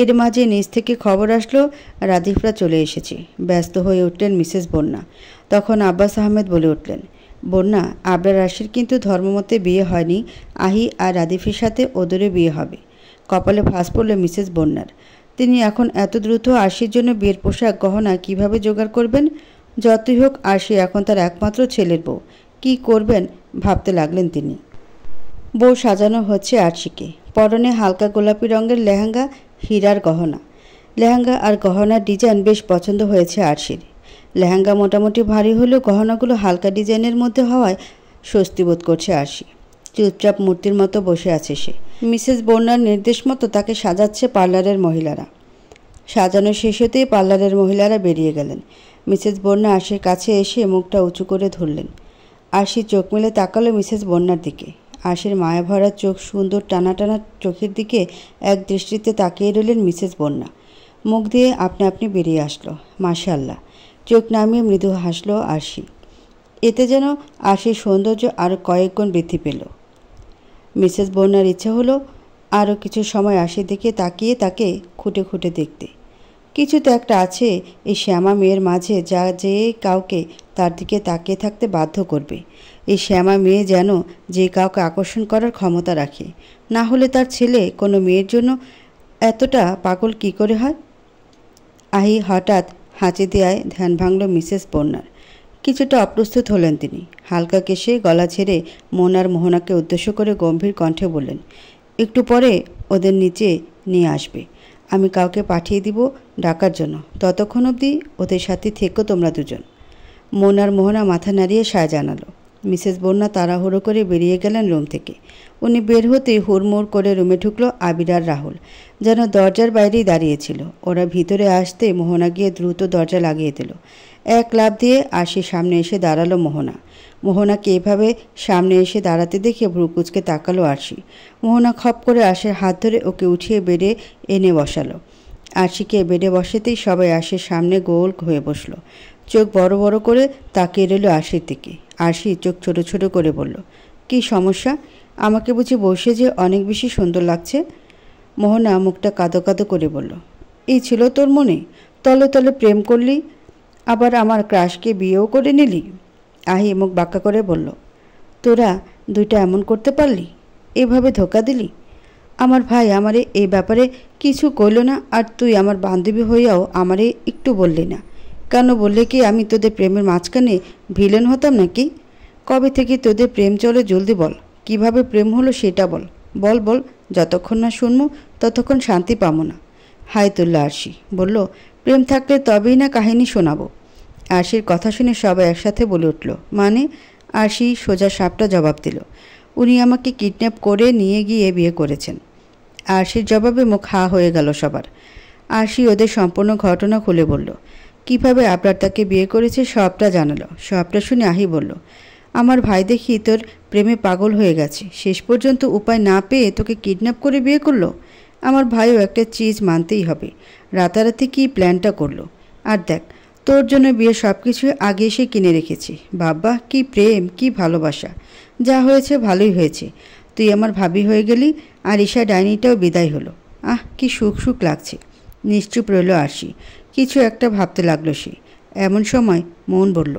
এর মাঝে নিজ থেকে খবর আসলো রাধিফরা চলে এসেছে ব্যস্ত হয়ে উঠলেন মিসেস বন্যা তখন আব্বাস আহমেদ বলে উঠলেন বন্যা আব্রা রাশির কিন্তু ধর্মমতে বিয়ে হয়নি আহি আর রাধিফের সাথে ওদেরও বিয়ে হবে কপালে ফাঁস পড়ল মিসেস বন্যার তিনি এখন এত দ্রুত আশির জন্য বিয়ের পোশাক গহনা কিভাবে জোগাড় করবেন যতই হোক আশি এখন তার একমাত্র ছেলের বউ কী করবেন ভাবতে লাগলেন তিনি বউ সাজানো হচ্ছে আশিকে পরনে হালকা গোলাপি রঙের লেহেঙ্গা হীরার গহনা লেহেঙ্গা আর গহনার ডিজাইন বেশ পছন্দ হয়েছে আরশির লেহেঙ্গা মোটামুটি ভারী হলেও গহনাগুলো হালকা ডিজাইনের মধ্যে হওয়ায় স্বস্তি বোধ করছে আরশি চুপচাপ মূর্তির মতো বসে আছে সে মিসেস বন্যার নির্দেশ মতো তাকে সাজাচ্ছে পার্লারের মহিলারা সাজানো শেষ হতেই পার্লারের মহিলারা বেরিয়ে গেলেন মিসেস বন্যা আশির কাছে এসে মুখটা উঁচু করে ধরলেন আশি চোখ মেলে তাকালো মিসেস বন্যার দিকে আশির মায়া ভরা চোখ সুন্দর টানা টানা চোখের দিকে এক দৃষ্টিতে তাকিয়ে রইলেন মিসেস বন্যা মুখ দিয়ে আপনি আপনি বেরিয়ে আসলো মাশাল্লাহ চোখ নামিয়ে মৃদু হাসলো আশি এতে যেন আশির সৌন্দর্য আরও কয়েক গুণ বৃদ্ধি পেল মিসেস বন্যার ইচ্ছা হলো আরও কিছু সময় আসে দেখে তাকিয়ে তাকে খুঁটে খুঁটে দেখতে কিছু তো একটা আছে এই শ্যামা মেয়ের মাঝে যা যে কাউকে তার দিকে তাকিয়ে থাকতে বাধ্য করবে এই শ্যামা মেয়ে যেন যে কাউকে আকর্ষণ করার ক্ষমতা রাখে না হলে তার ছেলে কোনো মেয়ের জন্য এতটা পাগল কি করে হয় আহি হঠাৎ হাঁচি দেয় ধ্যান ভাঙল মিসেস বন্যার কিছুটা অপ্রস্তুত হলেন তিনি হালকা কেশে গলা ছেড়ে মন আর মোহনাকে উদ্দেশ্য করে গম্ভীর কণ্ঠে বললেন একটু পরে ওদের নিচে নিয়ে আসবে আমি কাউকে পাঠিয়ে দিব ডাকার জন্য ততক্ষণ অবধি ওদের সাথে থেকো তোমরা দুজন মন আর মোহনা মাথা নাড়িয়ে সায় জানালো মিসেস বন্যা তাড়াহুড়ো করে বেরিয়ে গেলেন রুম থেকে উনি বের হতেই হুড়মুড় করে রুমে ঢুকলো আবির আর রাহুল যেন দরজার বাইরেই দাঁড়িয়েছিল ওরা ভিতরে আসতে মোহনা গিয়ে দ্রুত দরজা লাগিয়ে দিল এক লাভ দিয়ে আশি সামনে এসে দাঁড়ালো মোহনা মোহনাকে এভাবে সামনে এসে দাঁড়াতে দেখে ভ্রুকুচকে তাকালো আরশি মোহনা খপ করে আশের হাত ধরে ওকে উঠিয়ে বেডে এনে বসালো আশিকে বেডে বসাতেই সবাই আশির সামনে গোল হয়ে বসলো চোখ বড় বড় করে তাকিয়ে রইল আশির দিকে আশি চোখ ছোট ছোট করে বলল কি সমস্যা আমাকে বুঝি বসে যে অনেক বেশি সুন্দর লাগছে মোহনা মুখটা কাদো কাদো করে বলল এই ছিল তোর মনে তলে তলে প্রেম করলি আবার আমার ক্রাশকে বিয়েও করে নিলি আহি মুখ বাক্কা করে বলল তোরা দুইটা এমন করতে পারলি এভাবে ধোকা দিলি আমার ভাই আমারে এই ব্যাপারে কিছু কইল না আর তুই আমার বান্ধবী হইয়াও আমারে একটু বললি না কেন বললে কি আমি তোদের প্রেমের মাঝখানে ভিলেন হতাম নাকি কবে থেকে তোদের প্রেম চলে জলদি বল কিভাবে প্রেম হলো সেটা বল বল বল যতক্ষণ না শুনবো ততক্ষণ শান্তি পাবো না হায়তুল্লা আরশি বলল প্রেম থাকলে তবেই না কাহিনী শোনাবো আরশির কথা শুনে সবাই একসাথে বলে উঠল মানে আরশি সোজা সাপটা জবাব দিল উনি আমাকে কিডন্যাপ করে নিয়ে গিয়ে বিয়ে করেছেন আরশির জবাবে মুখ হা হয়ে গেল সবার আরশি ওদের সম্পূর্ণ ঘটনা খুলে বলল কিভাবে আপনার তাকে বিয়ে করেছে সবটা জানালো সবটা শুনে আহি বলল আমার ভাই দেখি তোর প্রেমে পাগল হয়ে গেছে শেষ পর্যন্ত উপায় না পেয়ে তোকে কিডন্যাপ করে বিয়ে করলো আমার ভাইও একটা চিজ মানতেই হবে রাতারাতি কি প্ল্যানটা করলো আর দেখ তোর জন্য বিয়ে সব কিছু আগে এসে কিনে রেখেছি বাবা কি প্রেম কি ভালোবাসা যা হয়েছে ভালোই হয়েছে তুই আমার ভাবি হয়ে গেলি আর ঈশা ডাইনিটাও বিদায় হলো আহ কি সুখ সুখ লাগছে নিশ্চুপ রইল আসি কিছু একটা ভাবতে লাগলো সে এমন সময় মন বলল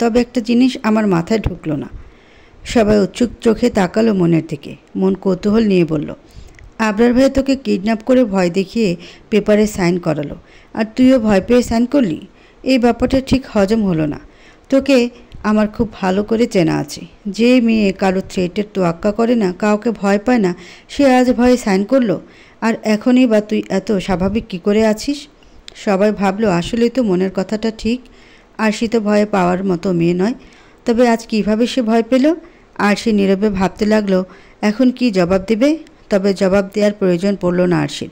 তবে একটা জিনিস আমার মাথায় ঢুকলো না সবাই উৎসুক চোখে তাকালো মনের দিকে মন কৌতূহল নিয়ে বলল আবরার ভাই তোকে কিডন্যাপ করে ভয় দেখিয়ে পেপারে সাইন করালো আর তুইও ভয় পেয়ে সাইন করলি এই ব্যাপারটা ঠিক হজম হলো না তোকে আমার খুব ভালো করে চেনা আছে যে মেয়ে কারো থ্রেটের তোয়াক্কা করে না কাউকে ভয় পায় না সে আজ ভয়ে সাইন করলো আর এখনই বা তুই এত স্বাভাবিক কি করে আছিস সবাই ভাবলো আসলেই তো মনের কথাটা ঠিক আর সে তো ভয়ে পাওয়ার মতো মেয়ে নয় তবে আজ কিভাবে সে ভয় পেল আর সে নীরবে ভাবতে লাগলো এখন কি জবাব দেবে তবে জবাব দেওয়ার প্রয়োজন পড়ল না আরশির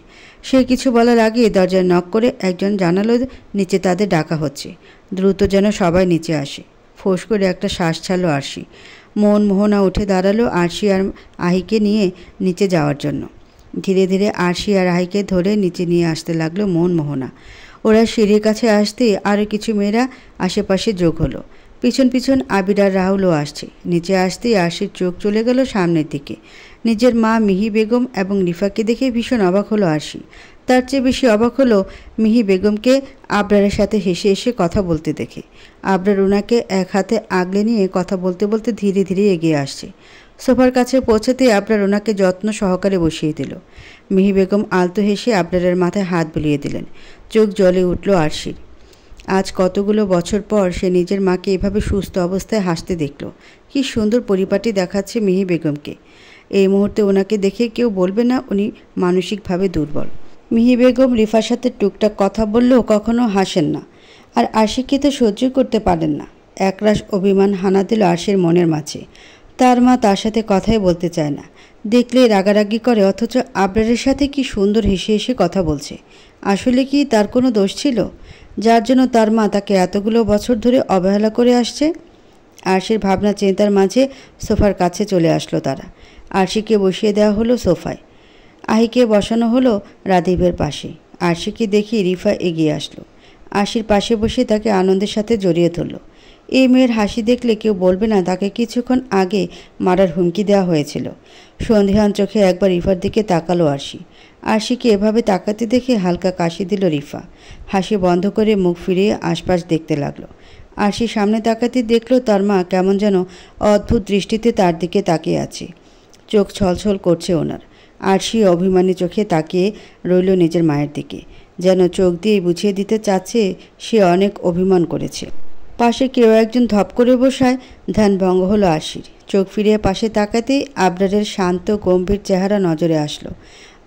সে কিছু বলার আগে দরজায় নক করে একজন জানালো নিচে তাদের ডাকা হচ্ছে দ্রুত যেন সবাই নিচে আসে ফোঁস করে একটা শ্বাস ছাড়লো আরশি মন মোহনা উঠে দাঁড়ালো আরশি আর আহিকে নিয়ে নিচে যাওয়ার জন্য ধীরে ধীরে আরশি আর আহিকে ধরে নিচে নিয়ে আসতে লাগলো মন মোহনা ওরা সিঁড়ির কাছে আসতে আরও কিছু মেয়েরা আশেপাশে যোগ হলো পিছন পিছন আবির আর রাহুলও আসছে নিচে আসতেই আরশির চোখ চলে গেল সামনের দিকে নিজের মা মিহি বেগম এবং রিফাকে দেখে ভীষণ অবাক হলো আরশি তার চেয়ে বেশি অবাক হলো মিহি বেগমকে আবরারের সাথে হেসে এসে কথা বলতে দেখে আবরার উনাকে এক হাতে আগলে নিয়ে কথা বলতে বলতে ধীরে ধীরে এগিয়ে আসছে সোফার কাছে পৌঁছাতে আবরার ওনাকে যত্ন সহকারে বসিয়ে দিল মিহি বেগম আলতো হেসে আবরারের মাথায় হাত বুলিয়ে দিলেন চোখ জলে উঠল আরশির আজ কতগুলো বছর পর সে নিজের মাকে এভাবে সুস্থ অবস্থায় হাসতে দেখল কি সুন্দর পরিপাটি দেখাচ্ছে মিহি বেগমকে এই মুহূর্তে ওনাকে দেখে কেউ বলবে না উনি মানসিকভাবে দুর্বল মিহি বেগম রিফার সাথে টুকটাক কথা বললেও কখনো হাসেন না আর আশিককে তো সহ্য করতে পারেন না একরাশ অভিমান হানা দিল আশের মনের মাঝে তার মা তার সাথে কথাই বলতে চায় না দেখলে রাগারাগি করে অথচ আবরারের সাথে কি সুন্দর হেসে হেসে কথা বলছে আসলে কি তার কোনো দোষ ছিল যার জন্য তার মা তাকে এতগুলো বছর ধরে অবহেলা করে আসছে আরশের ভাবনা চিন্তার মাঝে সোফার কাছে চলে আসলো তারা আরশিকে বসিয়ে দেওয়া হলো সোফায় আহিকে বসানো হলো রাদীপের পাশে আরশিকে দেখি রিফা এগিয়ে আসলো আশির পাশে বসে তাকে আনন্দের সাথে জড়িয়ে ধরল এই মেয়ের হাসি দেখলে কেউ বলবে না তাকে কিছুক্ষণ আগে মারার হুমকি দেওয়া হয়েছিল সন্ধিহান চোখে একবার রিফার দিকে তাকালো আরশি আরশিকে এভাবে তাকাতে দেখে হালকা কাশি দিল রিফা হাসি বন্ধ করে মুখ ফিরিয়ে আশপাশ দেখতে লাগলো আরশি সামনে তাকাতে দেখলো তার মা কেমন যেন অদ্ভুত দৃষ্টিতে তার দিকে তাকিয়ে আছে চোখ ছলছল করছে ওনার আর সেই অভিমানী চোখে তাকিয়ে রইল নিজের মায়ের দিকে যেন চোখ দিয়ে বুঝিয়ে দিতে চাচ্ছে সে অনেক অভিমান করেছে পাশে কেউ একজন ধপ করে বসায় ধ্যান ভঙ্গ হলো আশির চোখ ফিরিয়ে পাশে তাকাতেই আবরারের শান্ত গম্ভীর চেহারা নজরে আসলো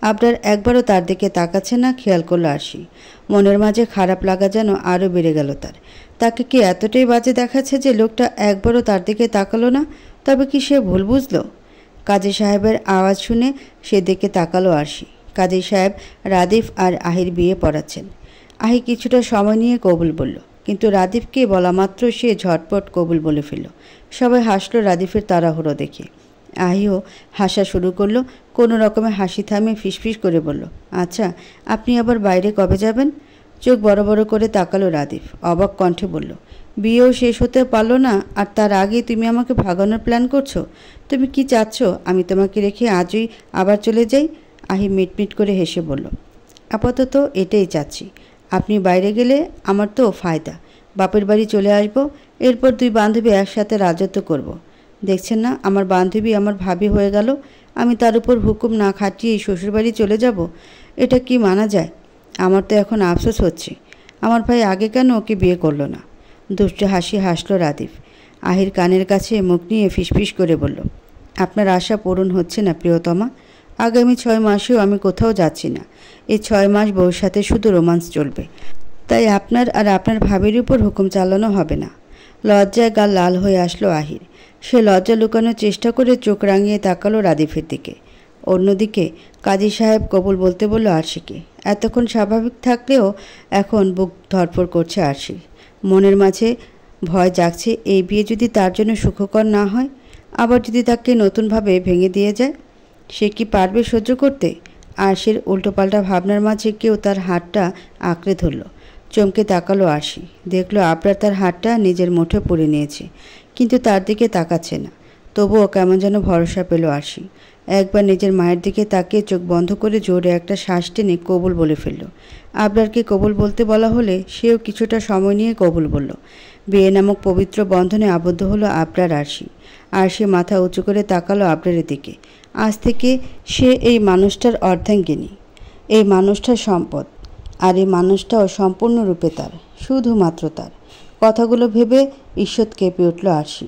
আবরার একবারও তার দিকে তাকাচ্ছে না খেয়াল করলো আশি মনের মাঝে খারাপ লাগা যেন আরও বেড়ে গেল তার তাকে কি এতটাই বাজে দেখাচ্ছে যে লোকটা একবারও তার দিকে তাকালো না তবে কি সে ভুল বুঝলো কাজী সাহেবের আওয়াজ শুনে সেদিকে তাকালো আরশি কাজী সাহেব রাদিফ আর আহির বিয়ে পড়াচ্ছেন আহি কিছুটা সময় নিয়ে কবুল বলল কিন্তু রাদিফকে বলা মাত্র সে ঝটপট কবুল বলে ফেলল সবাই হাসলো রাদিফের তাড়াহুড়ো দেখে আহিও হাসা শুরু করলো কোনো রকমে হাসি থামিয়ে ফিসফিস করে বলল আচ্ছা আপনি আবার বাইরে কবে যাবেন চোখ বড় বড় করে তাকালো রাদিফ অবাক কণ্ঠে বলল বিয়েও শেষ হতে পারলো না আর তার আগে তুমি আমাকে ভাগানোর প্ল্যান করছো তুমি কি চাচ্ছ আমি তোমাকে রেখে আজই আবার চলে যাই আহি মিটমিট করে হেসে বলল আপাতত এটাই চাচ্ছি আপনি বাইরে গেলে আমার তো ফায়দা বাপের বাড়ি চলে আসব এরপর দুই বান্ধবী একসাথে রাজত্ব করব। দেখছেন না আমার বান্ধবী আমার ভাবি হয়ে গেল আমি তার উপর হুকুম না খাটিয়ে শ্বশুরবাড়ি চলে যাব এটা কি মানা যায় আমার তো এখন আফসোস হচ্ছে আমার ভাই আগে কেন ওকে বিয়ে করলো না দুষ্ট হাসি হাসল রাদিফ আহির কানের কাছে মুখ নিয়ে ফিসফিস করে বলল আপনার আশা পূরণ হচ্ছে না প্রিয়তমা আগামী ছয় মাসেও আমি কোথাও যাচ্ছি না এই ছয় মাস ভবিষ্যতে শুধু রোমান্স চলবে তাই আপনার আর আপনার ভাবির উপর হুকুম চালানো হবে না লজ্জায় গাল লাল হয়ে আসলো আহির সে লজ্জা লুকানোর চেষ্টা করে চোখ রাঙিয়ে তাকালো রাদিফের দিকে অন্যদিকে কাজী সাহেব কবুল বলতে বলল আরশিকে এতক্ষণ স্বাভাবিক থাকলেও এখন বুক ধরফর করছে আরশি মনের মাঝে ভয় জাগছে এই বিয়ে যদি তার জন্য সুখকর না হয় আবার যদি তাকে নতুনভাবে ভেঙে দিয়ে যায় সে কি পারবে সহ্য করতে আশির উল্টোপাল্টা ভাবনার মাঝে কেউ তার হাতটা আঁকড়ে ধরল চমকে তাকালো আশি দেখলো আবরার তার হাতটা নিজের মুঠে পড়ে নিয়েছে কিন্তু তার দিকে তাকাচ্ছে না তবুও কেমন যেন ভরসা পেল আশি একবার নিজের মায়ের দিকে তাকিয়ে চোখ বন্ধ করে জোরে একটা শ্বাস টেনে কবুল বলে ফেলল আবরারকে কবুল বলতে বলা হলে সেও কিছুটা সময় নিয়ে কবুল বলল বিয়ে নামক পবিত্র বন্ধনে আবদ্ধ হলো আবরার আরশি সে মাথা উঁচু করে তাকালো আবরারের দিকে আজ থেকে সে এই মানুষটার অর্ধাঙ্গিনী এই মানুষটার সম্পদ আর এই মানুষটাও সম্পূর্ণরূপে তার শুধুমাত্র তার কথাগুলো ভেবে ঈশ্বর কেঁপে উঠল আরশি